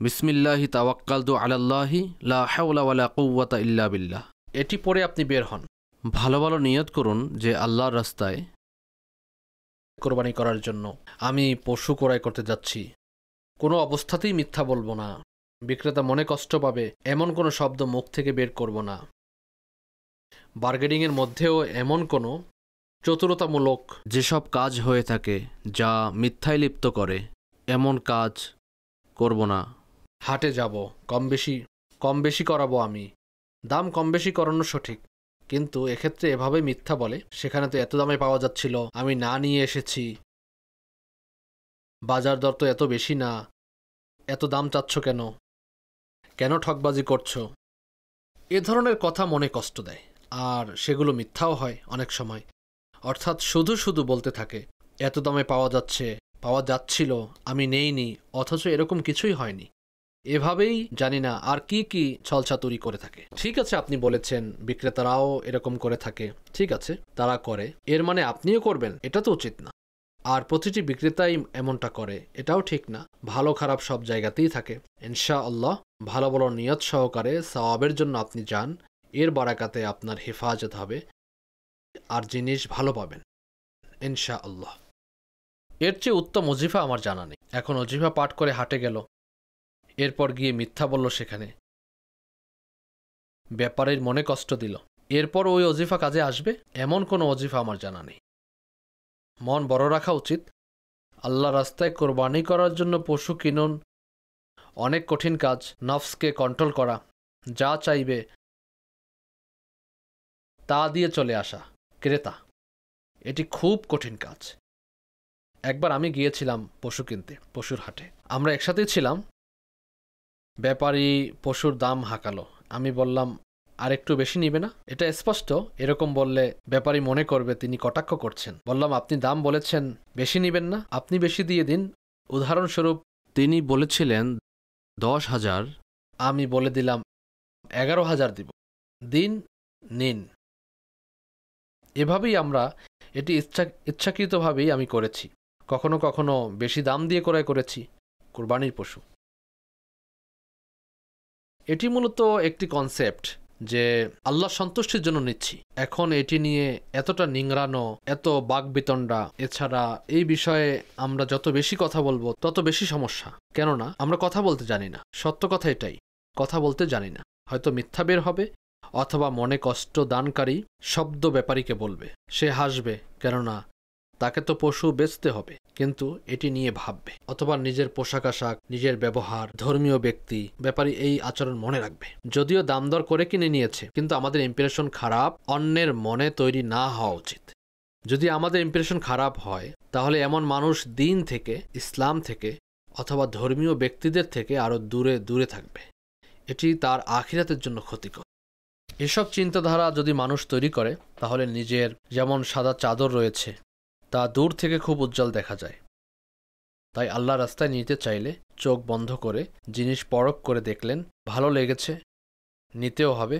বিসমিল্লাহি তাওয়াক্কালদু আলাল্লাহি লা হাওলা ওয়ালা কুওয়াতা ইল্লা বিল্লাহ এটি পড়ে আপনি বের হন ভালো ভালো নিয়ত করুন যে আল্লাহর রাস্তায় কোরবানি করার জন্য আমি পশু ক্রয় করতে যাচ্ছি কোনো অবস্থাতেই মিথ্যা বলবো না বিক্রেতা মনে কষ্ট পাবে এমন কোনো শব্দ মুখ থেকে বের করব না বার্গেনিংয়ের মধ্যেও এমন কোনো চতুরতামূলক যেসব কাজ হয়ে থাকে যা মিথ্যায় লিপ্ত করে এমন কাজ করব না হাটে যাব কম বেশি কম বেশি করাবো আমি দাম কম বেশি করানো সঠিক কিন্তু এক্ষেত্রে এভাবে মিথ্যা বলে সেখানে তো এত দামে পাওয়া যাচ্ছিল আমি না নিয়ে এসেছি বাজার দর তো এত বেশি না এত দাম চাচ্ছ কেন কেন ঠকবাজি করছো এ ধরনের কথা মনে কষ্ট দেয় আর সেগুলো মিথ্যাও হয় অনেক সময় অর্থাৎ শুধু শুধু বলতে থাকে এত দামে পাওয়া যাচ্ছে পাওয়া যাচ্ছিল আমি নেইনি অথচ এরকম কিছুই হয়নি এভাবেই জানি না আর কি কি ছলচাতুরি করে থাকে ঠিক আছে আপনি বলেছেন বিক্রেতারাও এরকম করে থাকে ঠিক আছে তারা করে এর মানে আপনিও করবেন এটা তো উচিত না আর প্রতিটি বিক্রেতাই এমনটা করে এটাও ঠিক না ভালো খারাপ সব জায়গাতেই থাকে ইনশা আল্লাহ ভালো ভালো নিয়ত সহকারে সওয়াবের জন্য আপনি যান এর বারাকাতে আপনার হেফাজত হবে আর জিনিস ভালো পাবেন ইনশা আল্লাহ এর চেয়ে উত্তম অজিফা আমার জানা নেই এখন অজিফা পাঠ করে হাটে গেল এরপর গিয়ে মিথ্যা বলল সেখানে ব্যাপারের মনে কষ্ট দিল এরপর ওই অজিফা কাজে আসবে এমন কোনো অজিফা আমার জানা নেই মন বড় রাখা উচিত আল্লাহ রাস্তায় কোরবানি করার জন্য পশু কিনুন অনেক কঠিন কাজ নফসকে কন্ট্রোল করা যা চাইবে তা দিয়ে চলে আসা ক্রেতা এটি খুব কঠিন কাজ একবার আমি গিয়েছিলাম পশু কিনতে পশুর হাটে আমরা একসাথেই ছিলাম ব্যাপারী পশুর দাম হাঁকালো আমি বললাম আর একটু বেশি নিবে না এটা স্পষ্ট এরকম বললে ব্যাপারী মনে করবে তিনি কটাক্ষ করছেন বললাম আপনি দাম বলেছেন বেশি নিবেন না আপনি বেশি দিয়ে দিন উদাহরণস্বরূপ তিনি বলেছিলেন দশ হাজার আমি বলে দিলাম এগারো হাজার দিব দিন নিন এভাবেই আমরা এটি ইচ্ছা ইচ্ছাকৃতভাবেই আমি করেছি কখনো কখনো বেশি দাম দিয়ে ক্রয় করেছি কোরবানির পশু এটি মূলত একটি কনসেপ্ট যে আল্লাহ সন্তুষ্টির জন্য নিচ্ছি এখন এটি নিয়ে এতটা নিংড়ানো এত বাগবিতণ্ডা এছাড়া এই বিষয়ে আমরা যত বেশি কথা বলবো তত বেশি সমস্যা কেননা আমরা কথা বলতে জানি না সত্য কথা এটাই কথা বলতে জানি না হয়তো মিথ্যা বের হবে অথবা মনে কষ্ট দানকারী শব্দ ব্যাপারীকে বলবে সে হাসবে কেননা তাকে তো পশু বেচতে হবে কিন্তু এটি নিয়ে ভাববে অথবা নিজের পোশাক আশাক নিজের ব্যবহার ধর্মীয় ব্যক্তি ব্যাপারে এই আচরণ মনে রাখবে যদিও দাম দর করে কিনে নিয়েছে কিন্তু আমাদের ইম্প্রেশন খারাপ অন্যের মনে তৈরি না হওয়া উচিত যদি আমাদের ইম্প্রেশন খারাপ হয় তাহলে এমন মানুষ দিন থেকে ইসলাম থেকে অথবা ধর্মীয় ব্যক্তিদের থেকে আরও দূরে দূরে থাকবে এটি তার আখিরাতের জন্য ক্ষতিকর এসব চিন্তাধারা যদি মানুষ তৈরি করে তাহলে নিজের যেমন সাদা চাদর রয়েছে তা দূর থেকে খুব উজ্জ্বল দেখা যায় তাই আল্লাহ রাস্তায় নিতে চাইলে চোখ বন্ধ করে জিনিস পরক করে দেখলেন ভালো লেগেছে নিতেও হবে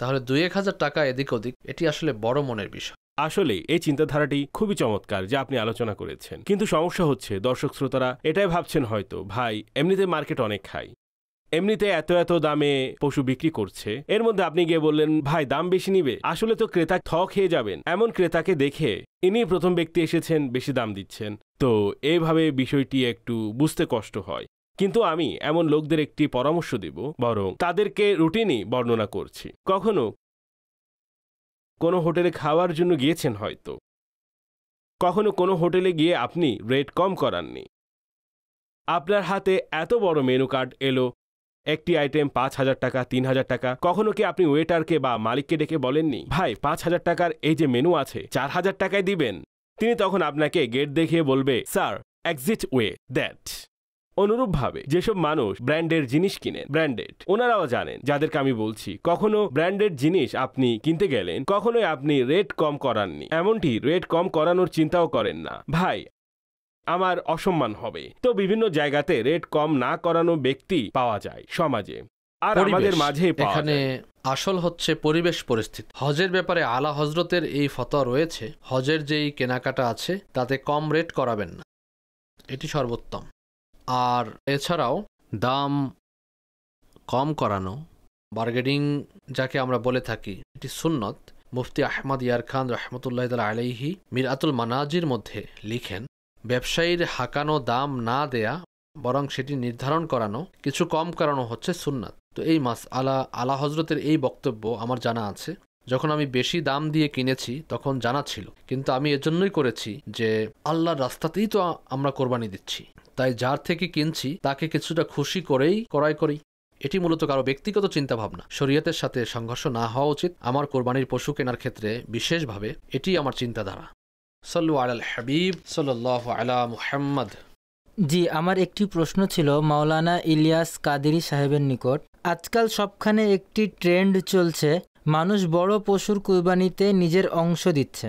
তাহলে দুই এক হাজার টাকা এদিক ওদিক এটি আসলে বড় মনের বিষয় আসলে এই চিন্তাধারাটি খুবই চমৎকার যা আপনি আলোচনা করেছেন কিন্তু সমস্যা হচ্ছে দর্শক শ্রোতারা এটাই ভাবছেন হয়তো ভাই এমনিতে মার্কেট অনেক খাই এমনিতে এত এত দামে পশু বিক্রি করছে এর মধ্যে আপনি গিয়ে বললেন ভাই দাম বেশি নিবে আসলে তো ক্রেতা থ খেয়ে যাবেন এমন ক্রেতাকে দেখে ইনি প্রথম ব্যক্তি এসেছেন বেশি দাম দিচ্ছেন তো এভাবে বিষয়টি একটু বুঝতে কষ্ট হয় কিন্তু আমি এমন লোকদের একটি পরামর্শ দিব বরং তাদেরকে রুটিনই বর্ণনা করছি কখনো কোনো হোটেলে খাওয়ার জন্য গিয়েছেন হয়তো কখনো কোনো হোটেলে গিয়ে আপনি রেট কম করাননি আপনার হাতে এত বড় মেনু কার্ড এলো একটি আইটেম পাঁচ হাজার টাকা তিন হাজার টাকা কখনো কি আপনি ওয়েটারকে বা মালিককে ডেকে বলেননি ভাই পাঁচ হাজার টাকার এই যে মেনু আছে চার হাজার টাকায় দিবেন তিনি তখন আপনাকে গেট দেখিয়ে বলবে স্যার এক্সিট ওয়ে দ্যাট অনুরূপভাবে যেসব মানুষ ব্র্যান্ডের জিনিস কিনেন ব্র্যান্ডেড ওনারাও জানেন যাদেরকে আমি বলছি কখনো ব্র্যান্ডেড জিনিস আপনি কিনতে গেলেন কখনোই আপনি রেট কম করাননি এমনটি রেট কম করানোর চিন্তাও করেন না ভাই আমার অসম্মান হবে তো বিভিন্ন জায়গাতে রেট কম না করানো ব্যক্তি পাওয়া যায় সমাজে আর আমাদের মাঝে এখানে আসল হচ্ছে পরিবেশ পরিস্থিতি হজের ব্যাপারে আলা হজরতের এই ফতোয়া রয়েছে হজের যেই কেনাকাটা আছে তাতে কম রেট করাবেন না এটি সর্বোত্তম আর এছাড়াও দাম কম করানো বার্গেনিং যাকে আমরা বলে থাকি এটি সুন্নত মুফতি আহমদ ইয়ার খান রহমতুল্লাহ আলাইহি মিরাতুল মানাজির মধ্যে লিখেন ব্যবসায়ীর হাঁকানো দাম না দেয়া বরং সেটি নির্ধারণ করানো কিছু কম করানো হচ্ছে সুন্নাত তো এই মাস আলা আলা হজরতের এই বক্তব্য আমার জানা আছে যখন আমি বেশি দাম দিয়ে কিনেছি তখন জানা ছিল কিন্তু আমি এজন্যই করেছি যে আল্লাহর রাস্তাতেই তো আমরা কোরবানি দিচ্ছি তাই যার থেকে কিনছি তাকে কিছুটা খুশি করেই করাই করি এটি মূলত কারো ব্যক্তিগত চিন্তাভাবনা শরীয়তের সাথে সংঘর্ষ না হওয়া উচিত আমার কোরবানির পশু কেনার ক্ষেত্রে বিশেষভাবে এটি আমার চিন্তাধারা সল্লু আল হাবিব সল্লাহ আলা মুহাম্মদ জি আমার একটি প্রশ্ন ছিল মাওলানা ইলিয়াস কাদেরি সাহেবের নিকট আজকাল সবখানে একটি ট্রেন্ড চলছে মানুষ বড় পশুর কুরবানিতে নিজের অংশ দিচ্ছে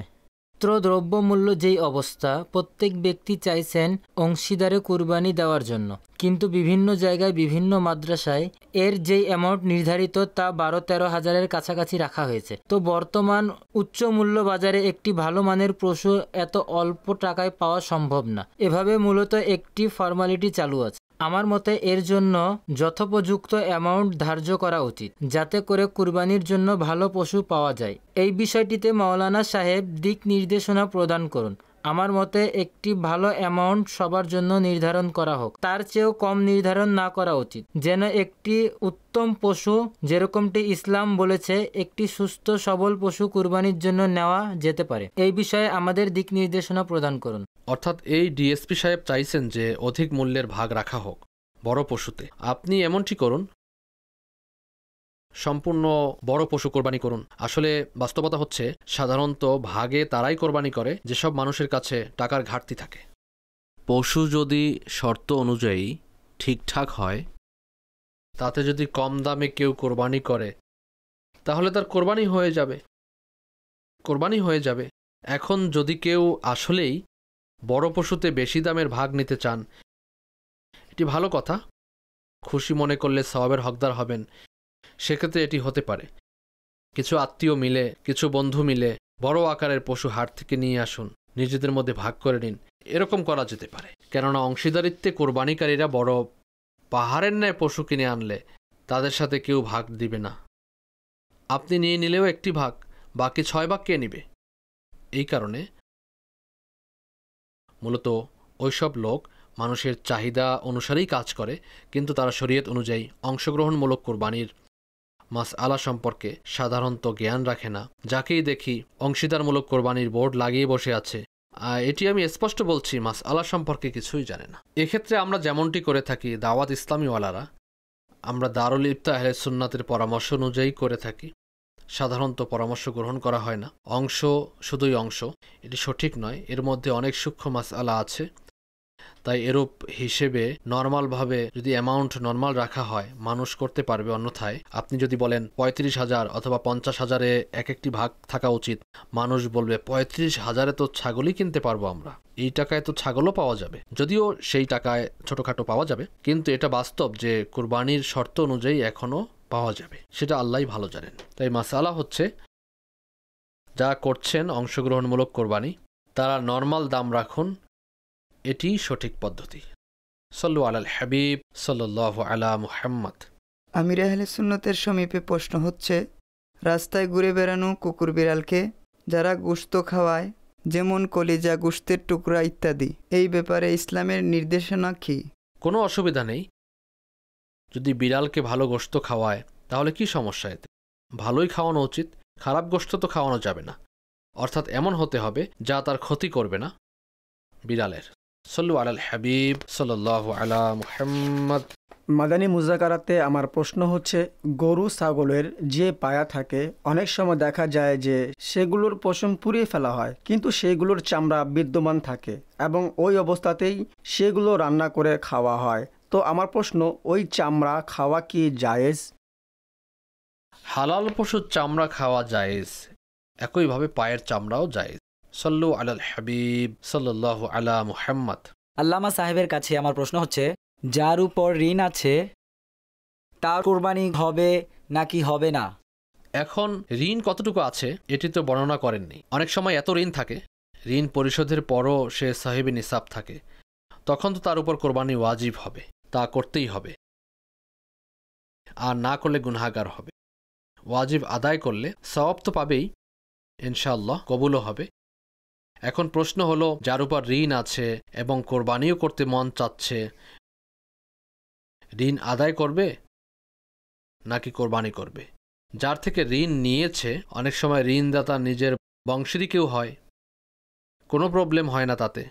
নিত্য দ্রব্যমূল্য যেই অবস্থা প্রত্যেক ব্যক্তি চাইছেন অংশীদারে কুরবানি দেওয়ার জন্য কিন্তু বিভিন্ন জায়গায় বিভিন্ন মাদ্রাসায় এর যেই অ্যামাউন্ট নির্ধারিত তা বারো তেরো হাজারের কাছাকাছি রাখা হয়েছে তো বর্তমান উচ্চ মূল্য বাজারে একটি ভালো মানের পশু এত অল্প টাকায় পাওয়া সম্ভব না এভাবে মূলত একটি ফর্মালিটি চালু আছে আমার মতে এর জন্য যথোপযুক্ত অ্যামাউন্ট ধার্য করা উচিত যাতে করে কুরবানির জন্য ভালো পশু পাওয়া যায় এই বিষয়টিতে মাওলানা সাহেব দিক নির্দেশনা প্রদান করুন আমার মতে একটি ভালো অ্যামাউন্ট সবার জন্য নির্ধারণ করা হোক তার চেয়েও কম নির্ধারণ না করা উচিত যেন একটি উত্তম পশু যেরকমটি ইসলাম বলেছে একটি সুস্থ সবল পশু কুরবানির জন্য নেওয়া যেতে পারে এই বিষয়ে আমাদের দিক নির্দেশনা প্রদান করুন অর্থাৎ এই ডিএসপি সাহেব চাইছেন যে অধিক মূল্যের ভাগ রাখা হোক বড় পশুতে আপনি এমনটি করুন সম্পূর্ণ বড় পশু কোরবানি করুন আসলে বাস্তবতা হচ্ছে সাধারণত ভাগে তারাই কোরবানি করে যেসব মানুষের কাছে টাকার ঘাটতি থাকে পশু যদি শর্ত অনুযায়ী ঠিকঠাক হয় তাতে যদি কম দামে কেউ কোরবানি করে তাহলে তার কোরবানি হয়ে যাবে কোরবানি হয়ে যাবে এখন যদি কেউ আসলেই বড় পশুতে বেশি দামের ভাগ নিতে চান এটি ভালো কথা খুশি মনে করলে সবাবের হকদার হবেন সেক্ষেত্রে এটি হতে পারে কিছু আত্মীয় মিলে কিছু বন্ধু মিলে বড় আকারের পশু হাট থেকে নিয়ে আসুন নিজেদের মধ্যে ভাগ করে নিন এরকম করা যেতে পারে কেননা অংশীদারিত্বে কোরবানিকারীরা বড় পাহাড়ের ন্যায় পশু কিনে আনলে তাদের সাথে কেউ ভাগ দিবে না আপনি নিয়ে নিলেও একটি ভাগ বাকি ছয় ভাগ কে নিবে এই কারণে মূলত ওইসব লোক মানুষের চাহিদা অনুসারেই কাজ করে কিন্তু তারা শরীয়ত অনুযায়ী অংশগ্রহণমূলক কোরবানির মাস আলা সম্পর্কে সাধারণত জ্ঞান রাখে না যাকেই দেখি অংশীদারমূলক কোরবানির বোর্ড লাগিয়ে বসে আছে এটি আমি স্পষ্ট বলছি মাস আলা সম্পর্কে কিছুই জানে না এক্ষেত্রে আমরা যেমনটি করে থাকি দাওয়াত ইসলামীওয়ালারা আমরা দারুল ইফতা আহলে সুন্নাতের পরামর্শ অনুযায়ী করে থাকি সাধারণত পরামর্শ গ্রহণ করা হয় না অংশ শুধুই অংশ এটি সঠিক নয় এর মধ্যে অনেক সূক্ষ্ম মাস আলা আছে তাই এরূপ হিসেবে নর্মালভাবে যদি অ্যামাউন্ট নর্মাল রাখা হয় মানুষ করতে পারবে অন্যথায় আপনি যদি বলেন পঁয়ত্রিশ হাজার অথবা পঞ্চাশ হাজারে এক একটি ভাগ থাকা উচিত মানুষ বলবে পঁয়ত্রিশ হাজারে তো ছাগলই কিনতে পারবো আমরা এই টাকায় তো ছাগলও পাওয়া যাবে যদিও সেই টাকায় ছোটোখাটো পাওয়া যাবে কিন্তু এটা বাস্তব যে কোরবানির শর্ত অনুযায়ী এখনও পাওয়া যাবে সেটা আল্লাহ ভালো জানেন তাই মাসালা হচ্ছে যা করছেন অংশগ্রহণমূলক কোরবানি তারা নর্মাল দাম রাখুন এটি সঠিক পদ্ধতি সল্লু আলাল হাবিব সল্লাহ আলা মুহাম্মদ আমির আহলে সুন্নতের সমীপে প্রশ্ন হচ্ছে রাস্তায় ঘুরে বেড়ানো কুকুর বিড়ালকে যারা গুস্ত খাওয়ায় যেমন কলিজা গুস্তের টুকরা ইত্যাদি এই ব্যাপারে ইসলামের নির্দেশনা কি কোনো অসুবিধা নেই যদি বিড়ালকে ভালো গোস্ত খাওয়ায় তাহলে কি সমস্যা এতে ভালোই খাওয়ানো উচিত খারাপ গোস্ত তো খাওয়ানো যাবে না অর্থাৎ এমন হতে হবে যা তার ক্ষতি করবে না বিড়ালের সল্লু আলাল হাবিব সাল্লাহ আলা মুহাম্মদ মাদানী মুজাকারাতে আমার প্রশ্ন হচ্ছে গরু ছাগলের যে পায়া থাকে অনেক সময় দেখা যায় যে সেগুলোর পশম পুড়িয়ে ফেলা হয় কিন্তু সেগুলোর চামড়া বিদ্যমান থাকে এবং ওই অবস্থাতেই সেগুলো রান্না করে খাওয়া হয় তো আমার প্রশ্ন ওই চামড়া খাওয়া কি জায়েজ হালাল পশুর চামড়া খাওয়া জায়েজ একইভাবে পায়ের চামড়াও জায়েজ সল্লু আলাল হাবিব সাল্লাহ আলা মুহাম্মদ আল্লামা সাহেবের কাছে আমার প্রশ্ন হচ্ছে যার উপর ঋণ আছে তার কোরবানি হবে নাকি হবে না এখন ঋণ কতটুকু আছে এটি তো বর্ণনা করেননি অনেক সময় এত ঋণ থাকে ঋণ পরিশোধের পরও সে সাহেব নিসাব থাকে তখন তো তার উপর কোরবানি ওয়াজিব হবে তা করতেই হবে আর না করলে গুনহাগার হবে ওয়াজিব আদায় করলে সওয়াব তো পাবেই ইনশাল্লাহ কবুলও হবে এখন প্রশ্ন হলো যার উপর ঋণ আছে এবং কোরবানিও করতে মন চাচ্ছে ঋণ আদায় করবে নাকি কোরবানি করবে যার থেকে ঋণ নিয়েছে অনেক সময় ঋণদাতা নিজের বংশেরই কেউ হয় কোনো প্রবলেম হয় না তাতে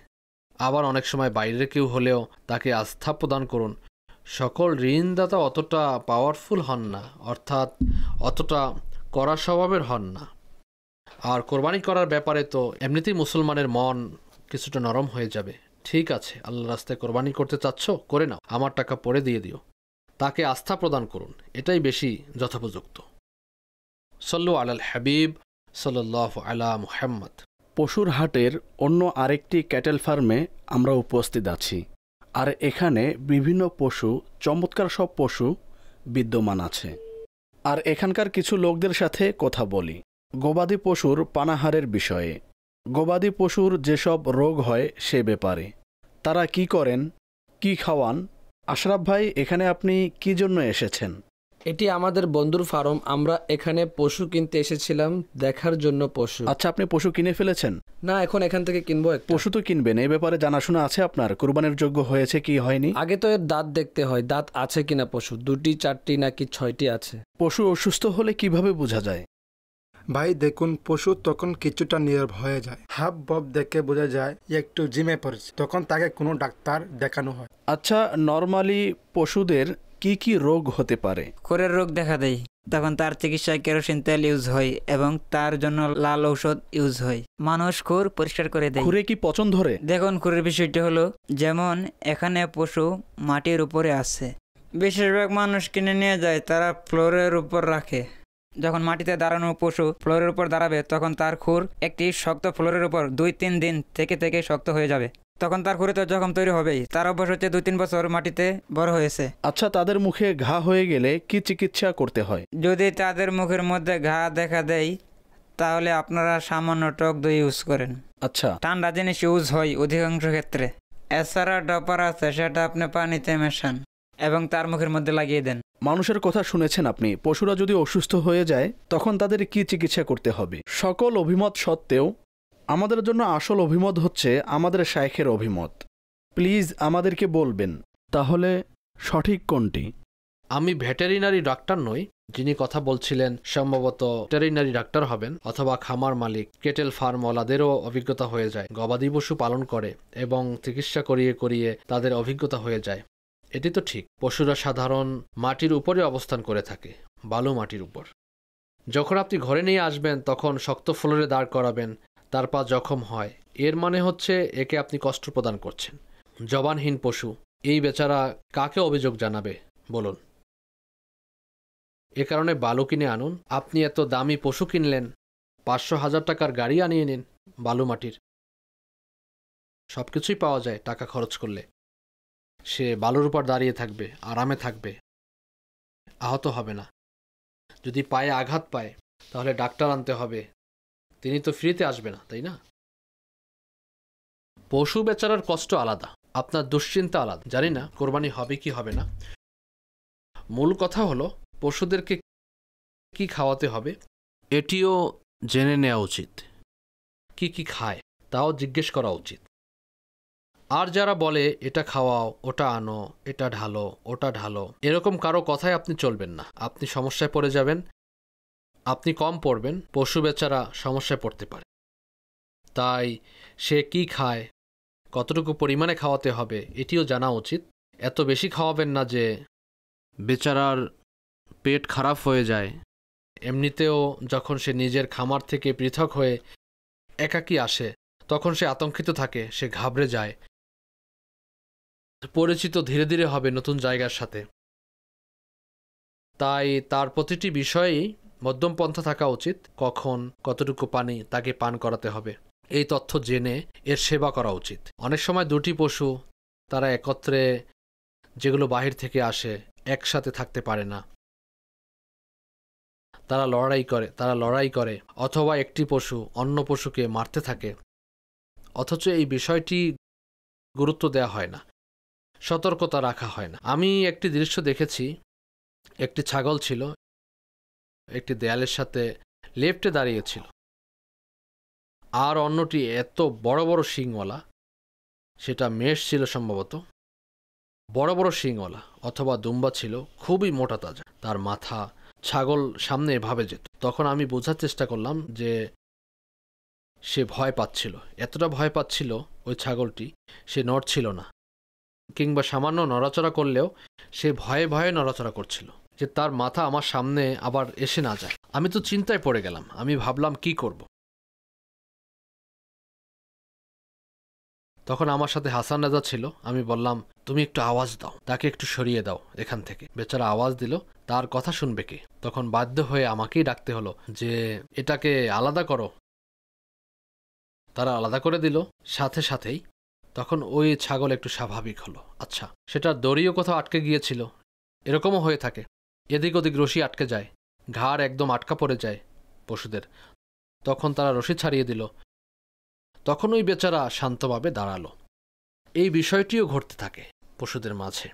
আবার অনেক সময় বাইরের কেউ হলেও তাকে আস্থা প্রদান করুন সকল ঋণদাতা অতটা পাওয়ারফুল হন না অর্থাৎ অতটা করা স্বভাবের হন না আর কোরবানি করার ব্যাপারে তো এমনিতেই মুসলমানের মন কিছুটা নরম হয়ে যাবে ঠিক আছে আল্লাহ রাস্তায় কোরবানি করতে চাচ্ছ করে নাও আমার টাকা পরে দিয়ে দিও তাকে আস্থা প্রদান করুন এটাই বেশি যথোপযুক্ত সল্লু আলাল হাবিব সল্লাহ আলা মুহাম্মদ পশুর হাটের অন্য আরেকটি ক্যাটেল ফার্মে আমরা উপস্থিত আছি আর এখানে বিভিন্ন পশু চমৎকার সব পশু বিদ্যমান আছে আর এখানকার কিছু লোকদের সাথে কথা বলি গবাদি পশুর পানাহারের বিষয়ে গবাদি পশুর যেসব রোগ হয় সে ব্যাপারে তারা কি করেন কি খাওয়ান আশরাফ ভাই এখানে আপনি কি জন্য এসেছেন এটি আমাদের বন্ধুর ফার্ম আমরা এখানে পশু কিনতে এসেছিলাম দেখার জন্য পশু আচ্ছা আপনি পশু কিনে ফেলেছেন না এখন এখান থেকে কিনবো পশু তো কিনবেন এই ব্যাপারে জানাশোনা আছে আপনার কুরবানির যোগ্য হয়েছে কি হয়নি আগে তো এর দাঁত দেখতে হয় দাঁত আছে কিনা পশু দুটি চারটি নাকি ছয়টি আছে পশু অসুস্থ হলে কিভাবে বোঝা যায় ভাই দেখুন পশু তখন কিছুটা নীরব হয়ে যায় হাব বব দেখে বোঝা যায় একটু জিমে পড়েছে তখন তাকে কোনো ডাক্তার দেখানো হয় আচ্ছা নর্মালি পশুদের কি কি রোগ হতে পারে কোরের রোগ দেখা দেয় তখন তার চিকিৎসায় কেরোসিন তেল ইউজ হয় এবং তার জন্য লাল ঔষধ ইউজ হয় মানুষ খুর পরিষ্কার করে দেয় খুরে কি পচন ধরে দেখুন খুরের বিষয়টি হলো যেমন এখানে পশু মাটির উপরে আছে বেশিরভাগ মানুষ কিনে নিয়ে যায় তারা ফ্লোরের উপর রাখে যখন মাটিতে দাঁড়ানো পশু ফ্লোরের উপর দাঁড়াবে তখন তার খুর একটি শক্ত ফ্লোরের উপর দুই তিন দিন থেকে থেকে শক্ত হয়ে যাবে তখন তার খুরে তো জখম তৈরি হবেই তার অভ্যাস হচ্ছে দুই তিন বছর মাটিতে বড় হয়েছে আচ্ছা তাদের মুখে ঘা হয়ে গেলে কি চিকিৎসা করতে হয় যদি তাদের মুখের মধ্যে ঘা দেখা দেয় তাহলে আপনারা সামান্য টক দই ইউজ করেন আচ্ছা ঠান্ডা জিনিস ইউজ হয় অধিকাংশ ক্ষেত্রে এছাড়া ডপার আছে সেটা আপনি পানিতে মেশান এবং তার মুখের মধ্যে লাগিয়ে দেন মানুষের কথা শুনেছেন আপনি পশুরা যদি অসুস্থ হয়ে যায় তখন তাদের কি চিকিৎসা করতে হবে সকল অভিমত সত্ত্বেও আমাদের জন্য আসল অভিমত হচ্ছে আমাদের শায়েখের অভিমত প্লিজ আমাদেরকে বলবেন তাহলে সঠিক কোনটি আমি ভেটেরিনারি ডাক্তার নই যিনি কথা বলছিলেন সম্ভবত ভেটেরিনারি ডাক্তার হবেন অথবা খামার মালিক কেটেল ফার্মওয়ালাদেরও অভিজ্ঞতা হয়ে যায় গবাদি পশু পালন করে এবং চিকিৎসা করিয়ে করিয়ে তাদের অভিজ্ঞতা হয়ে যায় এটি তো ঠিক পশুরা সাধারণ মাটির উপরে অবস্থান করে থাকে বালু মাটির উপর যখন আপনি ঘরে নিয়ে আসবেন তখন শক্ত ফ্লোরে দাঁড় করাবেন তার পা জখম হয় এর মানে হচ্ছে একে আপনি কষ্ট প্রদান করছেন জবানহীন পশু এই বেচারা কাকে অভিযোগ জানাবে বলুন এ কারণে বালু কিনে আনুন আপনি এত দামি পশু কিনলেন পাঁচশো হাজার টাকার গাড়ি আনিয়ে নিন বালু মাটির সব কিছুই পাওয়া যায় টাকা খরচ করলে সে বালুর উপর দাঁড়িয়ে থাকবে আরামে থাকবে আহত হবে না যদি পায়ে আঘাত পায় তাহলে ডাক্তার আনতে হবে তিনি তো ফ্রিতে আসবে না তাই না পশু বেচারার কষ্ট আলাদা আপনার দুশ্চিন্তা আলাদা জানি না কোরবানি হবে কি হবে না মূল কথা হলো পশুদেরকে কি খাওয়াতে হবে এটিও জেনে নেওয়া উচিত কি কি খায় তাও জিজ্ঞেস করা উচিত আর যারা বলে এটা খাওয়াও ওটা আনো এটা ঢালো ওটা ঢালো এরকম কারো কথায় আপনি চলবেন না আপনি সমস্যায় পড়ে যাবেন আপনি কম পড়বেন পশু বেচারা সমস্যায় পড়তে পারে তাই সে কি খায় কতটুকু পরিমাণে খাওয়াতে হবে এটিও জানা উচিত এত বেশি খাওয়াবেন না যে বেচারার পেট খারাপ হয়ে যায় এমনিতেও যখন সে নিজের খামার থেকে পৃথক হয়ে একাকি আসে তখন সে আতঙ্কিত থাকে সে ঘাবড়ে যায় পরিচিত ধীরে ধীরে হবে নতুন জায়গার সাথে তাই তার প্রতিটি বিষয়েই মধ্যমপন্থা থাকা উচিত কখন কতটুকু পানি তাকে পান করাতে হবে এই তথ্য জেনে এর সেবা করা উচিত অনেক সময় দুটি পশু তারা একত্রে যেগুলো বাহির থেকে আসে একসাথে থাকতে পারে না তারা লড়াই করে তারা লড়াই করে অথবা একটি পশু অন্য পশুকে মারতে থাকে অথচ এই বিষয়টি গুরুত্ব দেওয়া হয় না সতর্কতা রাখা হয় না আমি একটি দৃশ্য দেখেছি একটি ছাগল ছিল একটি দেয়ালের সাথে লেফটে দাঁড়িয়েছিল আর অন্যটি এত বড় বড় শিংওয়ালা সেটা মেষ ছিল সম্ভবত বড় বড় শিংওয়ালা অথবা দুম্বা ছিল খুবই মোটা তাজা তার মাথা ছাগল সামনে এভাবে যেত তখন আমি বোঝার চেষ্টা করলাম যে সে ভয় পাচ্ছিল এতটা ভয় পাচ্ছিল ওই ছাগলটি সে নড়ছিল না কিংবা সামান্য নড়াচড়া করলেও সে ভয়ে ভয়ে নড়াচড়া করছিল যে তার মাথা আমার সামনে আবার এসে না যায় আমি তো চিন্তায় পড়ে গেলাম আমি ভাবলাম কি করব তখন আমার সাথে হাসান রাজা ছিল আমি বললাম তুমি একটু আওয়াজ দাও তাকে একটু সরিয়ে দাও এখান থেকে বেচারা আওয়াজ দিল তার কথা শুনবে কে তখন বাধ্য হয়ে আমাকেই ডাকতে হলো যে এটাকে আলাদা করো তারা আলাদা করে দিল সাথে সাথেই তখন ওই ছাগল একটু স্বাভাবিক হলো আচ্ছা সেটা দড়িও কোথাও আটকে গিয়েছিল এরকমও হয়ে থাকে এদিক ওদিক রশি আটকে যায় ঘাড় একদম আটকা পড়ে যায় পশুদের তখন তারা রশি ছাড়িয়ে দিল তখন ওই বেচারা শান্তভাবে দাঁড়ালো এই বিষয়টিও ঘটতে থাকে পশুদের মাঝে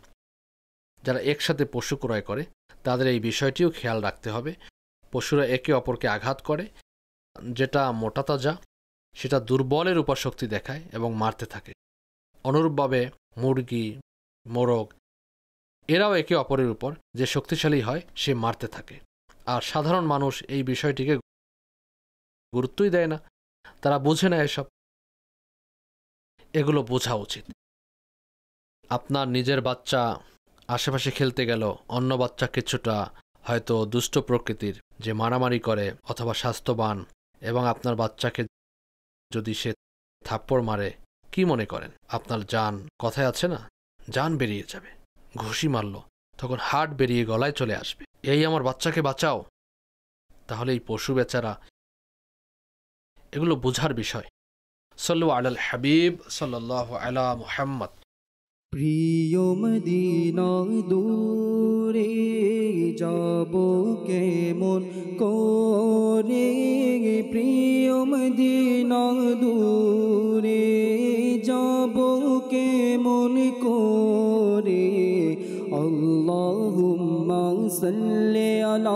যারা একসাথে পশু ক্রয় করে তাদের এই বিষয়টিও খেয়াল রাখতে হবে পশুরা একে অপরকে আঘাত করে যেটা মোটা তাজা সেটা দুর্বলের উপর শক্তি দেখায় এবং মারতে থাকে অনুরূপভাবে মুরগি মোরগ এরাও একে অপরের উপর যে শক্তিশালী হয় সে মারতে থাকে আর সাধারণ মানুষ এই বিষয়টিকে গুরুত্বই দেয় না তারা বোঝে না এসব এগুলো বোঝা উচিত আপনার নিজের বাচ্চা আশেপাশে খেলতে গেল অন্য বাচ্চা কিছুটা হয়তো দুষ্ট প্রকৃতির যে মারামারি করে অথবা স্বাস্থ্যবান এবং আপনার বাচ্চাকে যদি সে থাপ্পড় মারে কি মনে করেন আপনার যান কথায় আছে না যান বেরিয়ে যাবে ঘুষি মারল তখন হাট বেরিয়ে গলায় চলে আসবে এই আমার বাচ্চাকে বাঁচাও তাহলে এই পশু বেচারা এগুলো বোঝার বিষয় সল্লু আলাল হাবিব সাল আলা মুহাম্মদ প্রিয় মদিন দূরে যাব মন করে প্রিয় মদিন দূরে ن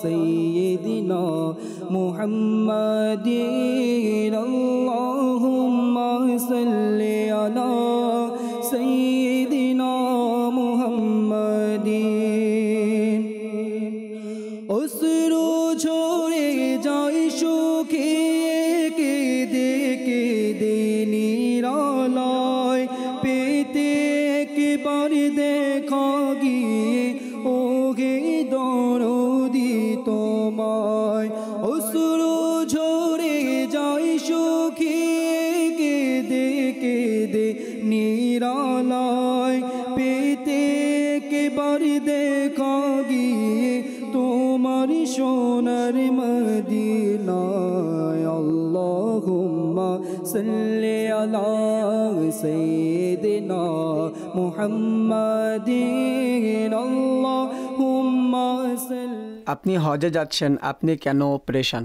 سی دن مد سيدنا محمد اللهم صل আপনি হজে যাচ্ছেন আপনি কেন প্রেশান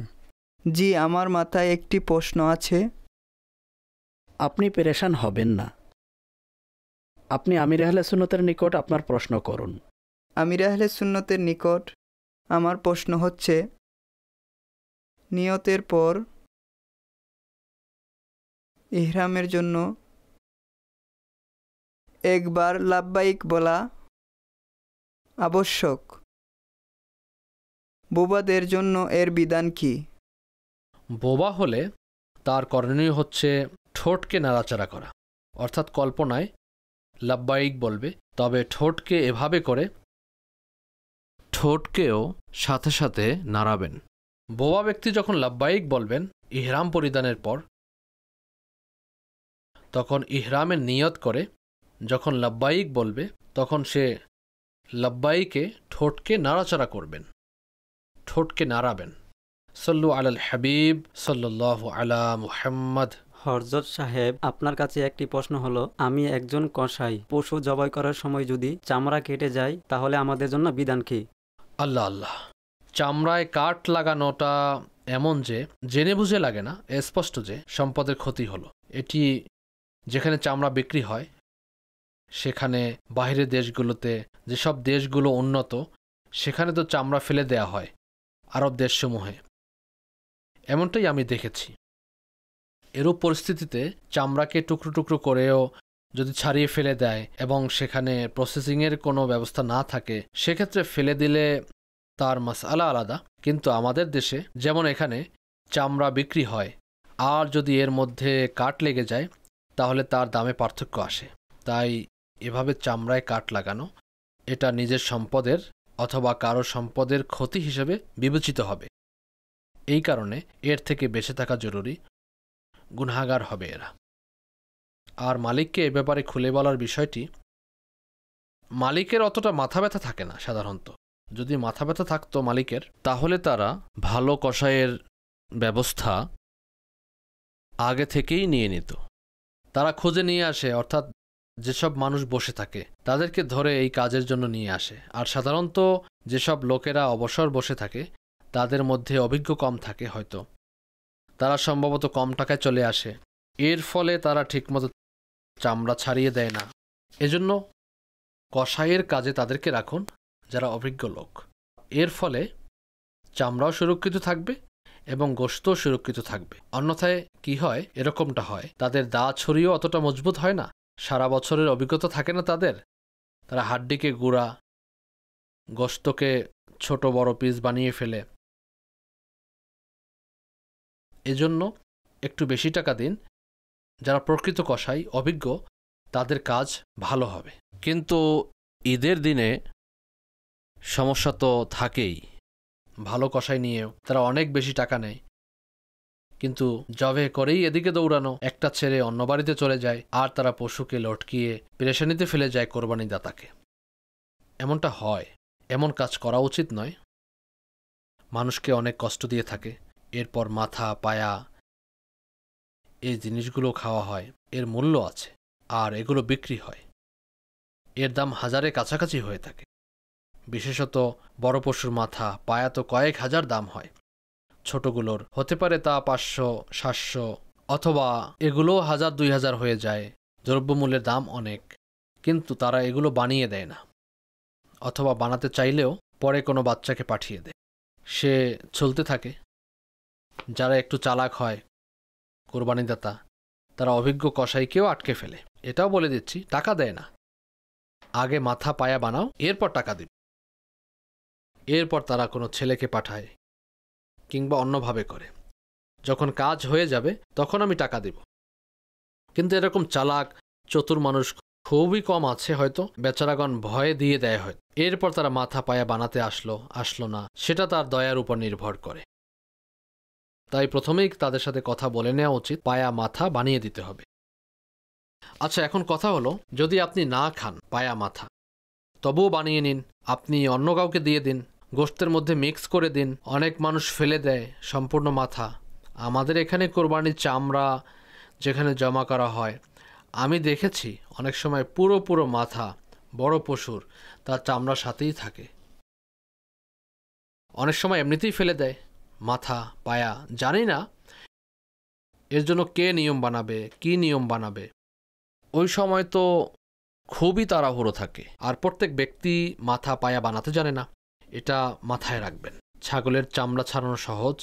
জি আমার মাথায় একটি প্রশ্ন আছে আপনি পেরেশান হবেন না আপনি আমির আহলে সুন্নতের নিকট আপনার প্রশ্ন করুন আমির আহলে সুন্নতের নিকট আমার প্রশ্ন হচ্ছে নিয়তের পর ইহরামের জন্য একবার লাভবাইক বলা আবশ্যক বোবাদের জন্য এর বিধান কি বোবা হলে তার করণীয় হচ্ছে ঠোঁটকে নাড়াচাড়া করা অর্থাৎ কল্পনায় লাভবাইক বলবে তবে ঠোঁটকে এভাবে করে ঠোঁটকেও সাথে সাথে নাড়াবেন বোবা ব্যক্তি যখন লাভবাইক বলবেন ইহরাম পরিধানের পর তখন ইহরামের নিয়ত করে যখন লাব্বাইক বলবে তখন সে লাব্বাইকে ঠোঁটকে নাড়াচাড়া করবেন ঠোঁটকে নাড়াবেন সল্লু আলাল হাবিব সল্লাহ আলা মুহাম্মদ হরজত সাহেব আপনার কাছে একটি প্রশ্ন হলো আমি একজন কসাই পশু জবাই করার সময় যদি চামড়া কেটে যায় তাহলে আমাদের জন্য বিধান কি আল্লাহ আল্লাহ চামড়ায় কাঠ লাগানোটা এমন যে জেনে বুঝে লাগে না স্পষ্ট যে সম্পদের ক্ষতি হলো এটি যেখানে চামড়া বিক্রি হয় সেখানে বাইরের দেশগুলোতে যেসব দেশগুলো উন্নত সেখানে তো চামড়া ফেলে দেয়া হয় আরব দেশসমূহে এমনটাই আমি দেখেছি এরূপ পরিস্থিতিতে চামড়াকে টুকরো টুকরো করেও যদি ছাড়িয়ে ফেলে দেয় এবং সেখানে প্রসেসিংয়ের কোনো ব্যবস্থা না থাকে সেক্ষেত্রে ফেলে দিলে তার মাসালা আলাদা কিন্তু আমাদের দেশে যেমন এখানে চামড়া বিক্রি হয় আর যদি এর মধ্যে কাট লেগে যায় তাহলে তার দামে পার্থক্য আসে তাই এভাবে চামড়ায় কাট লাগানো এটা নিজের সম্পদের অথবা কারো সম্পদের ক্ষতি হিসেবে বিবেচিত হবে এই কারণে এর থেকে বেঁচে থাকা জরুরি গুনাগার হবে এরা আর মালিককে এ ব্যাপারে খুলে বলার বিষয়টি মালিকের অতটা মাথা ব্যথা থাকে না সাধারণত যদি মাথা ব্যথা থাকতো মালিকের তাহলে তারা ভালো কষায়ের ব্যবস্থা আগে থেকেই নিয়ে নিত তারা খুঁজে নিয়ে আসে অর্থাৎ যেসব মানুষ বসে থাকে তাদেরকে ধরে এই কাজের জন্য নিয়ে আসে আর সাধারণত যেসব লোকেরা অবসর বসে থাকে তাদের মধ্যে অভিজ্ঞ কম থাকে হয়তো তারা সম্ভবত কম টাকায় চলে আসে এর ফলে তারা ঠিকমতো চামড়া ছাড়িয়ে দেয় না এজন্য কষাইয়ের কাজে তাদেরকে রাখুন যারা অভিজ্ঞ লোক এর ফলে চামড়াও সুরক্ষিত থাকবে এবং গোশতও সুরক্ষিত থাকবে অন্যথায় কি হয় এরকমটা হয় তাদের দা ছড়িয়েও অতটা মজবুত হয় না সারা বছরের অভিজ্ঞতা থাকে না তাদের তারা হাড্ডিকে গুড়া গোস্তকে ছোট বড় পিস বানিয়ে ফেলে এজন্য একটু বেশি টাকা দিন যারা প্রকৃত কষাই অভিজ্ঞ তাদের কাজ ভালো হবে কিন্তু ঈদের দিনে সমস্যা তো থাকেই ভালো কষাই নিয়ে তারা অনেক বেশি টাকা নেয় কিন্তু জবে করেই এদিকে দৌড়ানো একটা ছেড়ে অন্য বাড়িতে চলে যায় আর তারা পশুকে লটকিয়ে পেরেশানিতে ফেলে যায় কোরবানি দাতাকে এমনটা হয় এমন কাজ করা উচিত নয় মানুষকে অনেক কষ্ট দিয়ে থাকে এরপর মাথা পায়া এই জিনিসগুলো খাওয়া হয় এর মূল্য আছে আর এগুলো বিক্রি হয় এর দাম হাজারে কাছাকাছি হয়ে থাকে বিশেষত বড় পশুর মাথা পায়া তো কয়েক হাজার দাম হয় ছোটগুলোর হতে পারে তা পাঁচশো সাতশো অথবা এগুলো হাজার দুই হাজার হয়ে যায় দ্রব্যমূল্যের দাম অনেক কিন্তু তারা এগুলো বানিয়ে দেয় না অথবা বানাতে চাইলেও পরে কোনো বাচ্চাকে পাঠিয়ে দেয় সে চলতে থাকে যারা একটু চালাক হয় কোরবানিদাতা তারা অভিজ্ঞ কষাইকেও আটকে ফেলে এটাও বলে দিচ্ছি টাকা দেয় না আগে মাথা পায়া বানাও এরপর টাকা দিবে এরপর তারা কোনো ছেলেকে পাঠায় কিংবা অন্যভাবে করে যখন কাজ হয়ে যাবে তখন আমি টাকা দেব কিন্তু এরকম চালাক চতুর মানুষ খুবই কম আছে হয়তো বেচারাগণ ভয়ে দিয়ে দেয় হয়তো এরপর তারা মাথা পায়া বানাতে আসলো আসলো না সেটা তার দয়ার উপর নির্ভর করে তাই প্রথমেই তাদের সাথে কথা বলে নেওয়া উচিত পায়া মাথা বানিয়ে দিতে হবে আচ্ছা এখন কথা হলো যদি আপনি না খান পায়া মাথা তবুও বানিয়ে নিন আপনি অন্য কাউকে দিয়ে দিন গোস্তের মধ্যে মিক্স করে দিন অনেক মানুষ ফেলে দেয় সম্পূর্ণ মাথা আমাদের এখানে কোরবানির চামড়া যেখানে জমা করা হয় আমি দেখেছি অনেক সময় পুরো পুরো মাথা বড় পশুর তার চামড়ার সাথেই থাকে অনেক সময় এমনিতেই ফেলে দেয় মাথা পায়া জানি না এর জন্য কে নিয়ম বানাবে কি নিয়ম বানাবে ওই সময় তো খুবই তাড়াহুড়ো থাকে আর প্রত্যেক ব্যক্তি মাথা পায়া বানাতে জানে না এটা মাথায় রাখবেন ছাগলের চামড়া ছাড়ানো সহজ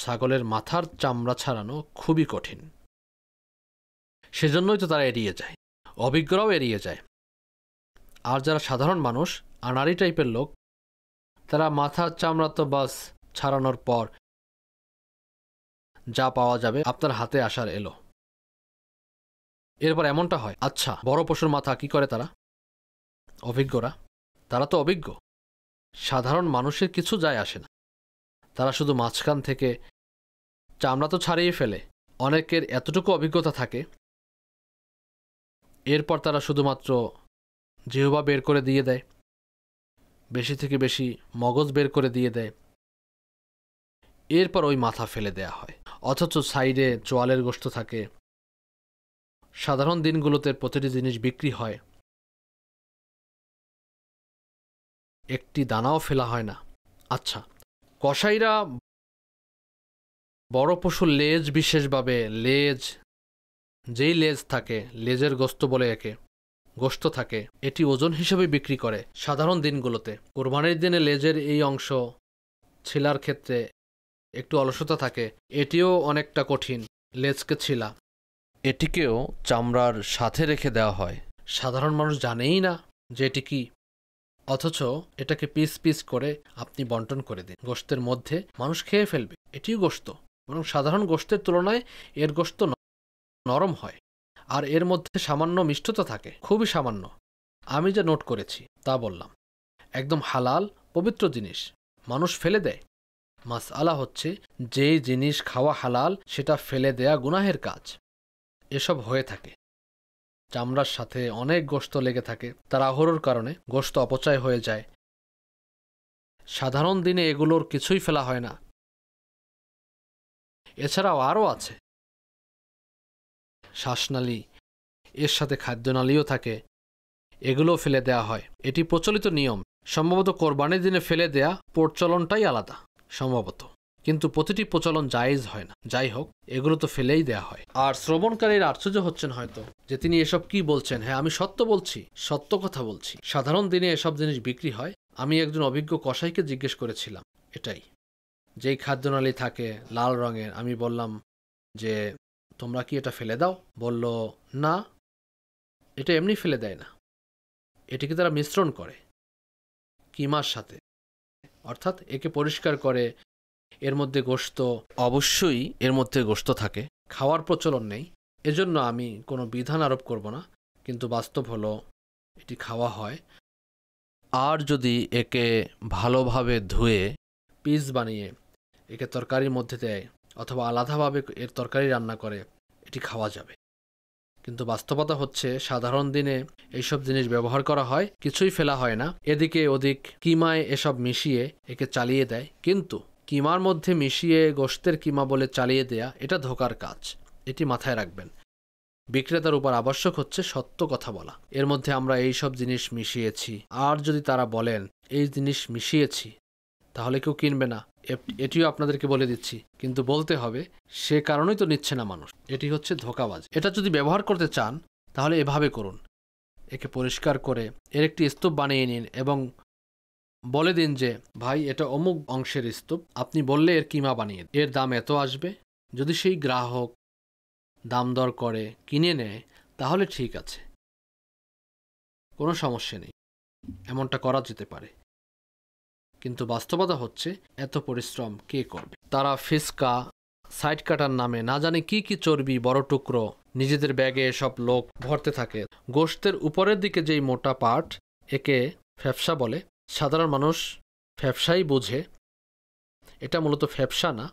ছাগলের মাথার চামড়া ছাড়ানো খুবই কঠিন সেজন্যই তো তারা এড়িয়ে যায় অভিজ্ঞরাও এড়িয়ে যায় আর যারা সাধারণ মানুষ আনারি টাইপের লোক তারা মাথার চামড়া তো বাস ছাড়ানোর পর যা পাওয়া যাবে আপনার হাতে আসার এলো এরপর এমনটা হয় আচ্ছা বড় পশুর মাথা কি করে তারা অভিজ্ঞরা তারা তো অভিজ্ঞ সাধারণ মানুষের কিছু যায় আসে না তারা শুধু মাঝখান থেকে চামড়া তো ছাড়িয়ে ফেলে অনেকের এতটুকু অভিজ্ঞতা থাকে এরপর তারা শুধুমাত্র জিহবা বের করে দিয়ে দেয় বেশি থেকে বেশি মগজ বের করে দিয়ে দেয় এরপর ওই মাথা ফেলে দেয়া হয় অথচ সাইডে চোয়ালের গোস্ত থাকে সাধারণ দিনগুলোতে প্রতিটি জিনিস বিক্রি হয় একটি দানাও ফেলা হয় না আচ্ছা কসাইরা বড় পশুর লেজ বিশেষভাবে লেজ যেই লেজ থাকে লেজের গোস্ত বলে একে গোস্ত থাকে এটি ওজন হিসেবে বিক্রি করে সাধারণ দিনগুলোতে কোরবানির দিনে লেজের এই অংশ ছিলার ক্ষেত্রে একটু অলসতা থাকে এটিও অনেকটা কঠিন লেজকে ছিলা এটিকেও চামড়ার সাথে রেখে দেওয়া হয় সাধারণ মানুষ জানেই না যে এটি কী অথচ এটাকে পিস পিস করে আপনি বন্টন করে দিন গোস্তের মধ্যে মানুষ খেয়ে ফেলবে এটিও গোস্ত এবং সাধারণ গোস্তের তুলনায় এর গোস্ত নরম হয় আর এর মধ্যে সামান্য মিষ্টতা থাকে খুবই সামান্য আমি যা নোট করেছি তা বললাম একদম হালাল পবিত্র জিনিস মানুষ ফেলে দেয় মাস আলা হচ্ছে যেই জিনিস খাওয়া হালাল সেটা ফেলে দেয়া গুনাহের কাজ এসব হয়ে থাকে চামড়ার সাথে অনেক গোস্ত লেগে থাকে তার আহরর কারণে গোস্ত অপচয় হয়ে যায় সাধারণ দিনে এগুলোর কিছুই ফেলা হয় না এছাড়াও আরও আছে শ্বাসনালী এর সাথে খাদ্যনালীও থাকে এগুলো ফেলে দেয়া হয় এটি প্রচলিত নিয়ম সম্ভবত কোরবানির দিনে ফেলে দেয়া প্রচলনটাই আলাদা সম্ভবত কিন্তু প্রতিটি প্রচলন জায়েজ হয় না যাই হোক এগুলো তো ফেলেই দেয়া হয় আর শ্রবণকারীর আশ্চর্য হচ্ছেন হয়তো যে তিনি এসব কি বলছেন হ্যাঁ আমি সত্য বলছি সত্য কথা বলছি সাধারণ দিনে এসব জিনিস বিক্রি হয় আমি একজন অভিজ্ঞ কসাইকে জিজ্ঞেস করেছিলাম এটাই যেই খাদ্যনালী থাকে লাল রঙের আমি বললাম যে তোমরা কি এটা ফেলে দাও বলল না এটা এমনি ফেলে দেয় না এটিকে তারা মিশ্রণ করে কিমার সাথে অর্থাৎ একে পরিষ্কার করে এর মধ্যে গোস্ত অবশ্যই এর মধ্যে গোস্ত থাকে খাওয়ার প্রচলন নেই এজন্য আমি কোনো বিধান আরোপ করব না কিন্তু বাস্তব হলো এটি খাওয়া হয় আর যদি একে ভালোভাবে ধুয়ে পিস বানিয়ে একে তরকারির মধ্যে দেয় অথবা আলাদাভাবে এর তরকারি রান্না করে এটি খাওয়া যাবে কিন্তু বাস্তবতা হচ্ছে সাধারণ দিনে এইসব জিনিস ব্যবহার করা হয় কিছুই ফেলা হয় না এদিকে ওদিক কিমায় এসব মিশিয়ে একে চালিয়ে দেয় কিন্তু কিমার মধ্যে মিশিয়ে গোষ্ঠের কিমা বলে চালিয়ে দেয়া এটা ধোকার কাজ এটি মাথায় রাখবেন বিক্রেতার উপর আবশ্যক হচ্ছে সত্য কথা বলা এর মধ্যে আমরা এই সব জিনিস মিশিয়েছি আর যদি তারা বলেন এই জিনিস মিশিয়েছি তাহলে কেউ কিনবে না এটিও আপনাদেরকে বলে দিচ্ছি কিন্তু বলতে হবে সে কারণেই তো নিচ্ছে না মানুষ এটি হচ্ছে ধোকাবাজ এটা যদি ব্যবহার করতে চান তাহলে এভাবে করুন একে পরিষ্কার করে এর একটি স্তূপ বানিয়ে নিন এবং বলে দিন যে ভাই এটা অমুক অংশের স্তূপ আপনি বললে এর কিমা বানিয়ে এর দাম এত আসবে যদি সেই গ্রাহক দাম দর করে কিনে নেয় তাহলে ঠিক আছে কোনো সমস্যা নেই এমনটা করা যেতে পারে কিন্তু বাস্তবতা হচ্ছে এত পরিশ্রম কে করবে তারা ফিসকা সাইড কাটার নামে না জানে কি কি চর্বি বড় টুকরো নিজেদের ব্যাগে সব লোক ভরতে থাকে গোষ্ঠের উপরের দিকে যেই মোটা পাট একে ফ্যাপসা বলে সাধারণ মানুষ ব্যবসাই বোঝে এটা মূলত ব্যবসা না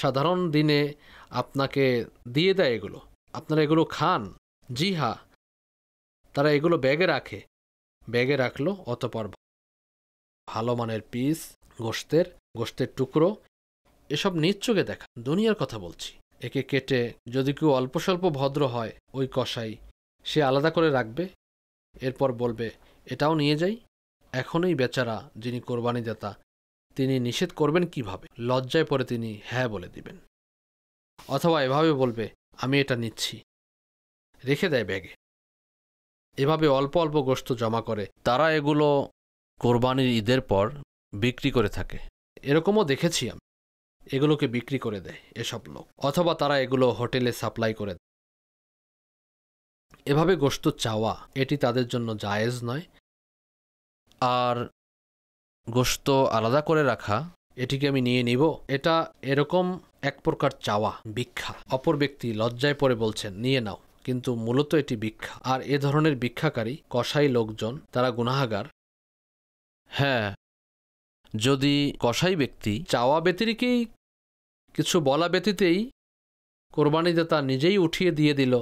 সাধারণ দিনে আপনাকে দিয়ে দেয় এগুলো আপনারা এগুলো খান জি হা তারা এগুলো ব্যাগে রাখে ব্যাগে রাখলো অতপর ভালো মানের পিস গোস্তের গোস্তের টুকরো এসব নিজ দেখা দুনিয়ার কথা বলছি একে কেটে যদি কেউ অল্প স্বল্প ভদ্র হয় ওই কষাই সে আলাদা করে রাখবে এরপর বলবে এটাও নিয়ে যাই এখনই বেচারা যিনি কোরবানি কোরবানিদাতা তিনি নিষেধ করবেন কিভাবে লজ্জায় পরে তিনি হ্যাঁ বলে দিবেন অথবা এভাবে বলবে আমি এটা নিচ্ছি রেখে দেয় ব্যাগে এভাবে অল্প অল্প গোস্ত জমা করে তারা এগুলো কোরবানির ঈদের পর বিক্রি করে থাকে এরকমও দেখেছি আমি এগুলোকে বিক্রি করে দেয় এসব লোক অথবা তারা এগুলো হোটেলে সাপ্লাই করে দেয় এভাবে গোস্ত চাওয়া এটি তাদের জন্য জায়েজ নয় আর গোস্ত আলাদা করে রাখা এটিকে আমি নিয়ে নিব এটা এরকম এক প্রকার চাওয়া ভিক্ষা অপর ব্যক্তি লজ্জায় পড়ে বলছেন নিয়ে নাও কিন্তু মূলত এটি ভিক্ষা আর এ ধরনের ভিক্ষাকারী কসাই লোকজন তারা গুনাহাগার হ্যাঁ যদি কসাই ব্যক্তি চাওয়া ব্যতিরিকেই কিছু বলা ব্যতীতেই কোরবানিতে দাতা নিজেই উঠিয়ে দিয়ে দিল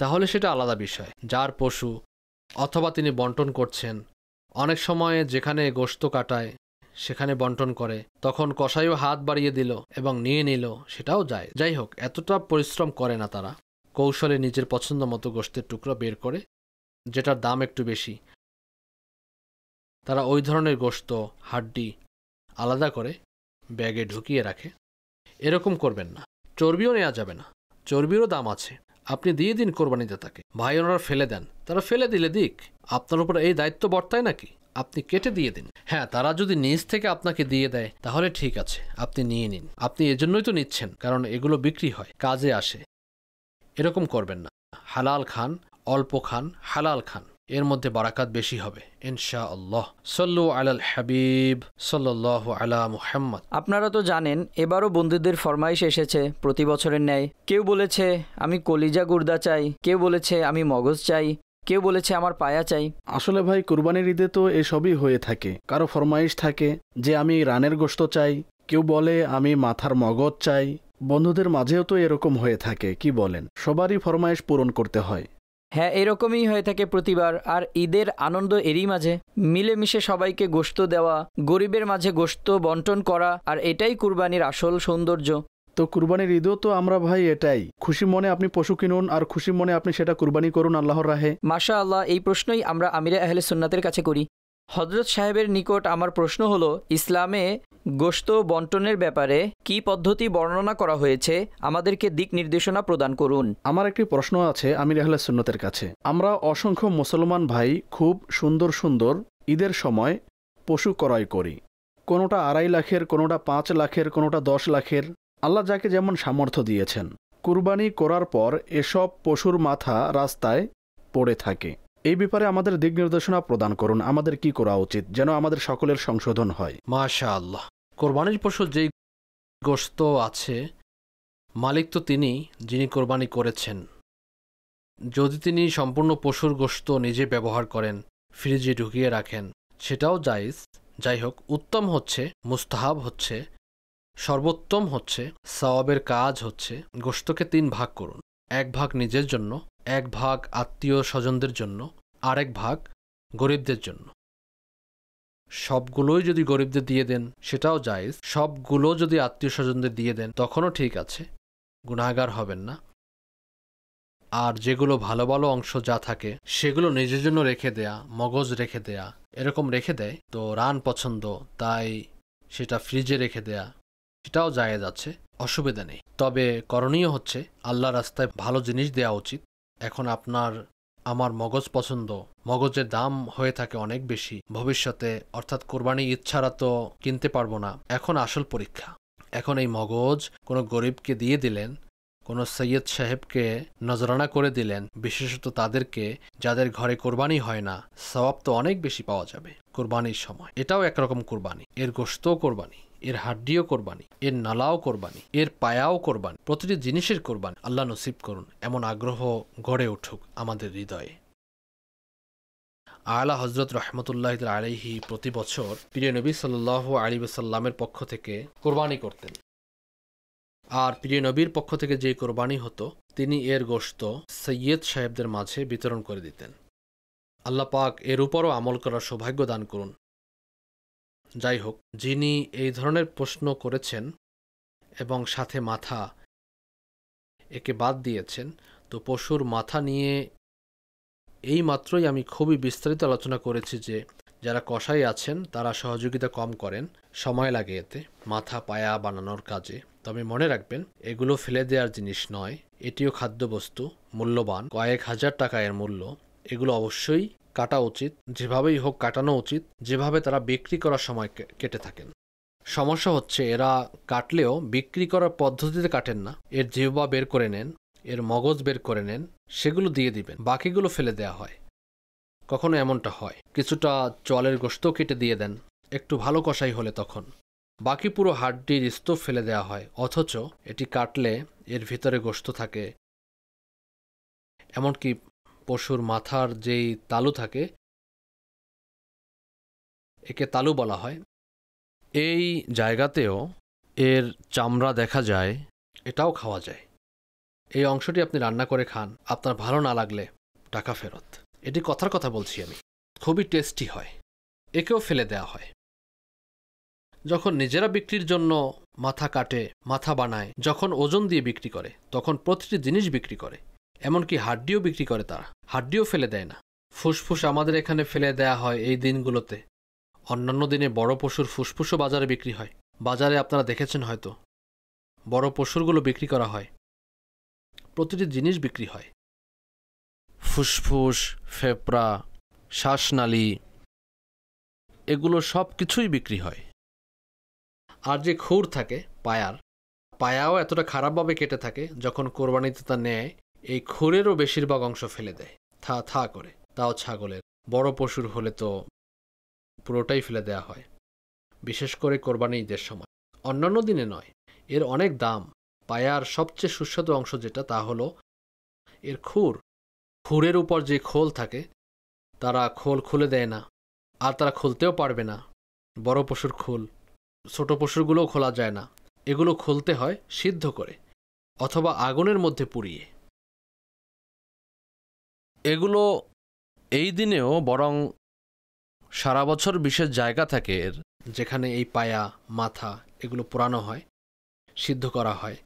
তাহলে সেটা আলাদা বিষয় যার পশু অথবা তিনি বন্টন করছেন অনেক সময়ে যেখানে গোস্ত কাটায় সেখানে বন্টন করে তখন কষাইও হাত বাড়িয়ে দিল এবং নিয়ে নিল সেটাও যায় যাই হোক এতটা পরিশ্রম করে না তারা কৌশলে নিজের পছন্দ মতো গোষ্ঠের টুকরো বের করে যেটার দাম একটু বেশি তারা ওই ধরনের গোস্ত হাড্ডি আলাদা করে ব্যাগে ঢুকিয়ে রাখে এরকম করবেন না চর্বিও নেওয়া যাবে না চর্বিরও দাম আছে আপনি দিয়ে দিন কোরবানি দাতাকে ভাই ওনারা ফেলে দেন তারা ফেলে দিলে দিক আপনার উপর এই দায়িত্ব বর্তায় নাকি আপনি কেটে দিয়ে দিন হ্যাঁ তারা যদি নিজ থেকে আপনাকে দিয়ে দেয় তাহলে ঠিক আছে আপনি নিয়ে নিন আপনি এজন্যই তো নিচ্ছেন কারণ এগুলো বিক্রি হয় কাজে আসে এরকম করবেন না হালাল খান অল্প খান হালাল খান এর মধ্যে বারাকাত বেশি হবে ইনশা আল্লাহ সল্লু আলাল হাবিব সল্লাহ আলা মুহাম্মদ আপনারা তো জানেন এবারও বন্ধুদের ফরমাইশ এসেছে প্রতি বছরের ন্যায় কেউ বলেছে আমি কলিজা গুর্দা চাই কেউ বলেছে আমি মগজ চাই কেউ বলেছে আমার পায়া চাই আসলে ভাই কুরবানির ঈদে তো এসবই হয়ে থাকে কারো ফরমাইশ থাকে যে আমি রানের গোস্ত চাই কেউ বলে আমি মাথার মগজ চাই বন্ধুদের মাঝেও তো এরকম হয়ে থাকে কি বলেন সবারই ফরমাইশ পূরণ করতে হয় হ্যাঁ এরকমই হয়ে থাকে প্রতিবার আর ঈদের আনন্দ এরই মাঝে মিলেমিশে সবাইকে গোস্ত দেওয়া গরিবের মাঝে গোস্ত বন্টন করা আর এটাই কুরবানির আসল সৌন্দর্য তো কুরবানির ঈদও তো আমরা ভাই এটাই খুশি মনে আপনি পশু কিনুন আর খুশি মনে আপনি সেটা কুরবানি করুন আল্লাহর রাহে মাশা আল্লাহ এই প্রশ্নই আমরা আমিরা আহলে সুন্নাতের কাছে করি হজরত সাহেবের নিকট আমার প্রশ্ন হলো ইসলামে গোশত বন্টনের ব্যাপারে কি পদ্ধতি বর্ণনা করা হয়েছে আমাদেরকে দিক নির্দেশনা প্রদান করুন আমার একটি প্রশ্ন আছে আমির আহলে সুন্নতের কাছে আমরা অসংখ্য মুসলমান ভাই খুব সুন্দর সুন্দর ঈদের সময় পশু ক্রয় করি কোনোটা আড়াই লাখের কোনোটা পাঁচ লাখের কোনোটা দশ লাখের আল্লাহ যাকে যেমন সামর্থ্য দিয়েছেন কুরবানি করার পর এসব পশুর মাথা রাস্তায় পড়ে থাকে এই ব্যাপারে আমাদের দিক নির্দেশনা প্রদান করুন আমাদের কি করা উচিত যেন আমাদের সকলের সংশোধন হয় মাশা আল্লাহ কোরবানির পশুর যেই গোস্ত আছে মালিক তো তিনি যিনি কোরবানি করেছেন যদি তিনি সম্পূর্ণ পশুর গোস্ত নিজে ব্যবহার করেন ফ্রিজে ঢুকিয়ে রাখেন সেটাও জায়জ যাই হোক উত্তম হচ্ছে মুস্তাহাব হচ্ছে সর্বোত্তম হচ্ছে সওয়াবের কাজ হচ্ছে গোস্তকে তিন ভাগ করুন এক ভাগ নিজের জন্য এক ভাগ আত্মীয় স্বজনদের জন্য আরেক ভাগ গরিবদের জন্য সবগুলোই যদি গরিবদের দিয়ে দেন সেটাও জায়েজ সবগুলো যদি আত্মীয় স্বজনদের দিয়ে দেন তখনও ঠিক আছে গুণাগার হবেন না আর যেগুলো ভালো ভালো অংশ যা থাকে সেগুলো নিজের জন্য রেখে দেয়া মগজ রেখে দেয়া এরকম রেখে দেয় তো রান পছন্দ তাই সেটা ফ্রিজে রেখে দেয়া সেটাও জায়েজ আছে অসুবিধা নেই তবে করণীয় হচ্ছে আল্লাহ রাস্তায় ভালো জিনিস দেওয়া উচিত এখন আপনার আমার মগজ পছন্দ মগজের দাম হয়ে থাকে অনেক বেশি ভবিষ্যতে অর্থাৎ কোরবানি ইচ্ছারা তো কিনতে পারবো না এখন আসল পরীক্ষা এখন এই মগজ কোনো গরিবকে দিয়ে দিলেন কোনো সৈয়দ সাহেবকে নজরানা করে দিলেন বিশেষত তাদেরকে যাদের ঘরে কোরবানি হয় না সবাব তো অনেক বেশি পাওয়া যাবে কোরবানির সময় এটাও একরকম কোরবানি এর গোশতও কোরবানি এর হাড্ডিও কোরবানি এর নালাও কোরবানি এর পায়াও কোরবানি প্রতিটি জিনিসের কোরবানি আল্লাহ নসিব করুন এমন আগ্রহ গড়ে উঠুক আমাদের হৃদয়ে আলা হজরত রহমতুল্লাহ আলহি প্রতি বছর প্রিয় নবী সাল্লাহ আলী সাল্লামের পক্ষ থেকে কোরবানি করতেন আর প্রিয় নবীর পক্ষ থেকে যে কোরবানি হতো তিনি এর গোশত সৈয়দ সাহেবদের মাঝে বিতরণ করে দিতেন আল্লাহ পাক এর উপরও আমল করার সৌভাগ্য দান করুন যাই হোক যিনি এই ধরনের প্রশ্ন করেছেন এবং সাথে মাথা একে বাদ দিয়েছেন তো পশুর মাথা নিয়ে এই মাত্রই আমি খুবই বিস্তারিত আলোচনা করেছি যে যারা কষাই আছেন তারা সহযোগিতা কম করেন সময় লাগে এতে মাথা পায়া বানানোর কাজে তবে মনে রাখবেন এগুলো ফেলে দেওয়ার জিনিস নয় এটিও খাদ্যবস্তু মূল্যবান কয়েক হাজার টাকা এর মূল্য এগুলো অবশ্যই কাটা উচিত যেভাবেই হোক কাটানো উচিত যেভাবে তারা বিক্রি করার সময় কেটে থাকেন সমস্যা হচ্ছে এরা কাটলেও বিক্রি করার পদ্ধতিতে কাটেন না এর জিহ্বা বের করে নেন এর মগজ বের করে নেন সেগুলো দিয়ে দিবেন বাকিগুলো ফেলে দেয়া হয় কখনো এমনটা হয় কিছুটা চলের গোস্ত কেটে দিয়ে দেন একটু ভালো কষাই হলে তখন বাকি পুরো হাড্ডির স্তূপ ফেলে দেওয়া হয় অথচ এটি কাটলে এর ভিতরে গোস্ত থাকে এমনকি পশুর মাথার যেই তালু থাকে একে তালু বলা হয় এই জায়গাতেও এর চামড়া দেখা যায় এটাও খাওয়া যায় এই অংশটি আপনি রান্না করে খান আপনার ভালো না লাগলে টাকা ফেরত এটি কথার কথা বলছি আমি খুবই টেস্টি হয় একেও ফেলে দেয়া হয় যখন নিজেরা বিক্রির জন্য মাথা কাটে মাথা বানায় যখন ওজন দিয়ে বিক্রি করে তখন প্রতিটি জিনিস বিক্রি করে এমনকি হাড্ডিও বিক্রি করে তারা হাড্ডিও ফেলে দেয় না ফুসফুস আমাদের এখানে ফেলে দেয়া হয় এই দিনগুলোতে অন্যান্য দিনে বড় পশুর ফুসফুসও বাজারে বিক্রি হয় বাজারে আপনারা দেখেছেন হয়তো বড় পশুরগুলো বিক্রি করা হয় প্রতিটি জিনিস বিক্রি হয় ফুসফুস ফেপড়া শ্বাসনালি এগুলো সব কিছুই বিক্রি হয় আর যে খুর থাকে পায়ার পায়াও এতটা খারাপভাবে কেটে থাকে যখন কোরবানিতে তা নেয় এই খুরেরও বেশিরভাগ অংশ ফেলে দেয় থা থা করে তাও ছাগলের বড় পশুর হলে তো পুরোটাই ফেলে দেয়া হয় বিশেষ করে কোরবানি ঈদের সময় অন্যান্য দিনে নয় এর অনেক দাম পায়ার সবচেয়ে সুস্বাদু অংশ যেটা তা হলো এর খুর খুরের উপর যে খোল থাকে তারা খোল খুলে দেয় না আর তারা খুলতেও পারবে না বড় পশুর খোল ছোট পশুরগুলোও খোলা যায় না এগুলো খুলতে হয় সিদ্ধ করে অথবা আগুনের মধ্যে পুড়িয়ে এগুলো এই দিনেও বরং সারা বছর বিশেষ জায়গা থাকে এর যেখানে এই পায়া মাথা এগুলো পোড়ানো হয় সিদ্ধ করা হয়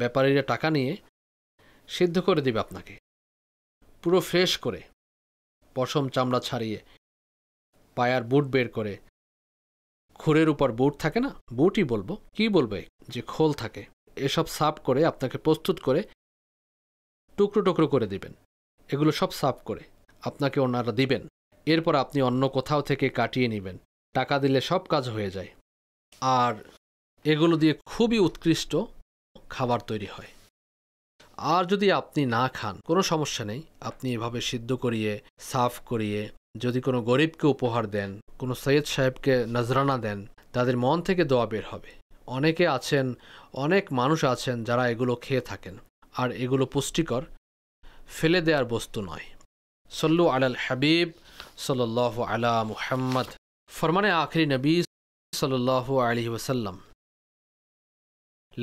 ব্যাপারীরা টাকা নিয়ে সিদ্ধ করে দেবে আপনাকে পুরো ফ্রেশ করে পশম চামড়া ছাড়িয়ে পায়ার বুট বের করে খুরের উপর বুট থাকে না বুটই বলবো কি বলবে যে খোল থাকে এসব সাফ করে আপনাকে প্রস্তুত করে টুকরো টুকরো করে দিবেন এগুলো সব সাফ করে আপনাকে ওনারা দিবেন এরপর আপনি অন্য কোথাও থেকে কাটিয়ে নেবেন টাকা দিলে সব কাজ হয়ে যায় আর এগুলো দিয়ে খুবই উৎকৃষ্ট খাবার তৈরি হয় আর যদি আপনি না খান কোনো সমস্যা নেই আপনি এভাবে সিদ্ধ করিয়ে সাফ করিয়ে যদি কোনো গরিবকে উপহার দেন কোনো সৈয়দ সাহেবকে নজরানা দেন তাদের মন থেকে দোয়া বের হবে অনেকে আছেন অনেক মানুষ আছেন যারা এগুলো খেয়ে থাকেন আর এগুলো পুষ্টিকর ফেলে দেওয়ার বস্তু নয় সল্লু আলাল হাবিব সল্লাহ আলা মুহাম্মদ ফরমানে আখরি নবী সল্লাহ আলি ওসাল্লাম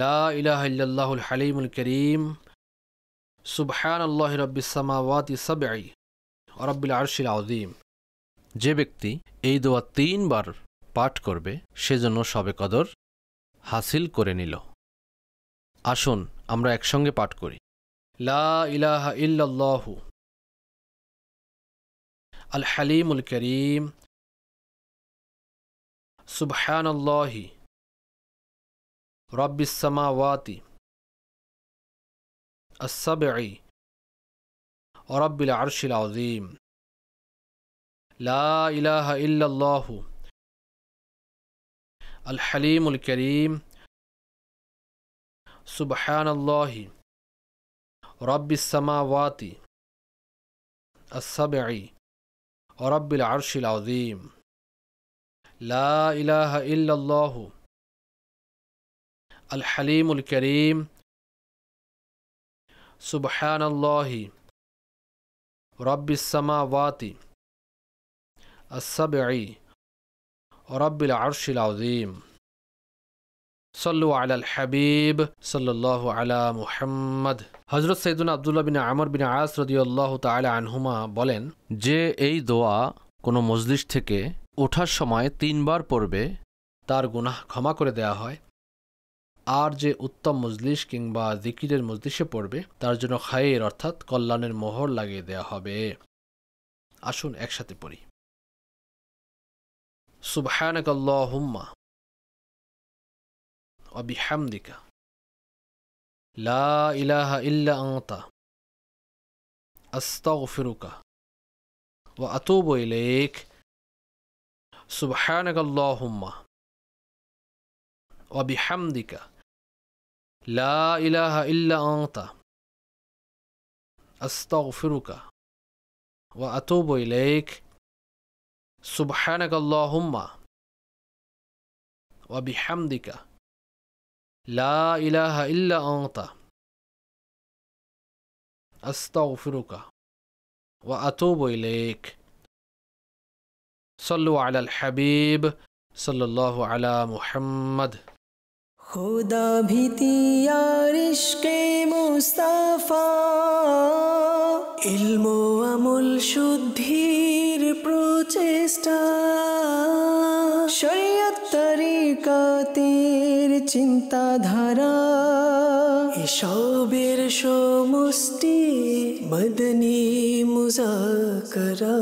লা ইলাহ ইল্লাহুল হালিমুল করিম সুবহান আল্লাহ রব্বিসামাওয়াতি সাবআই রব্বিল আরশিল আযীম যে ব্যক্তি এই দোয়া তিনবার পাঠ করবে সেজন্য সবে কদর হাসিল করে নিল আসুন আমরা একসঙ্গে পাঠ করি لا إله إلا الله الحليم الكريم سبحان الله رب السماوات السبع رب العرش العظيم لا إله إلا الله الحليم الكريم سبحان الله رب السماوات السبع ورب العرش العظيم لا إله إلا الله الحليم الكريم سبحان الله رب السماوات السبع ورب العرش العظيم সল্লু আলাল হাবিব সাল্লাহ আলা মুহাম্মদ হজরত সৈদুল আবদুল্লাহ বিন আমর বিন আয়াস রদিউল্লাহ তালা আনহুমা বলেন যে এই দোয়া কোনো মজলিস থেকে ওঠার সময় তিনবার পড়বে তার গুনাহ ক্ষমা করে দেয়া হয় আর যে উত্তম মজলিস কিংবা জিকিরের মজলিসে পড়বে তার জন্য খায়ের অর্থাৎ কল্যাণের মোহর লাগিয়ে দেয়া হবে আসুন একসাথে পড়ি সুবহানক হুম্মা وبحمدك لا إله إلا أنت أستغفرك وأتوب إليك سبحانك اللهم وبحمدك لا إله إلا أنت أستغفرك وأتوب إليك سبحانك اللهم وبحمدك لا إله إلا أنت أستغفرك وأتوب إليك صلوا على الحبيب صلى الله على محمد خدا بھی یار عشق مصطفیٰ علم و عمل شدھیر প্রচেষ্টা চিন্তাধারা এসবের সমষ্টি মদনী মুজাকরা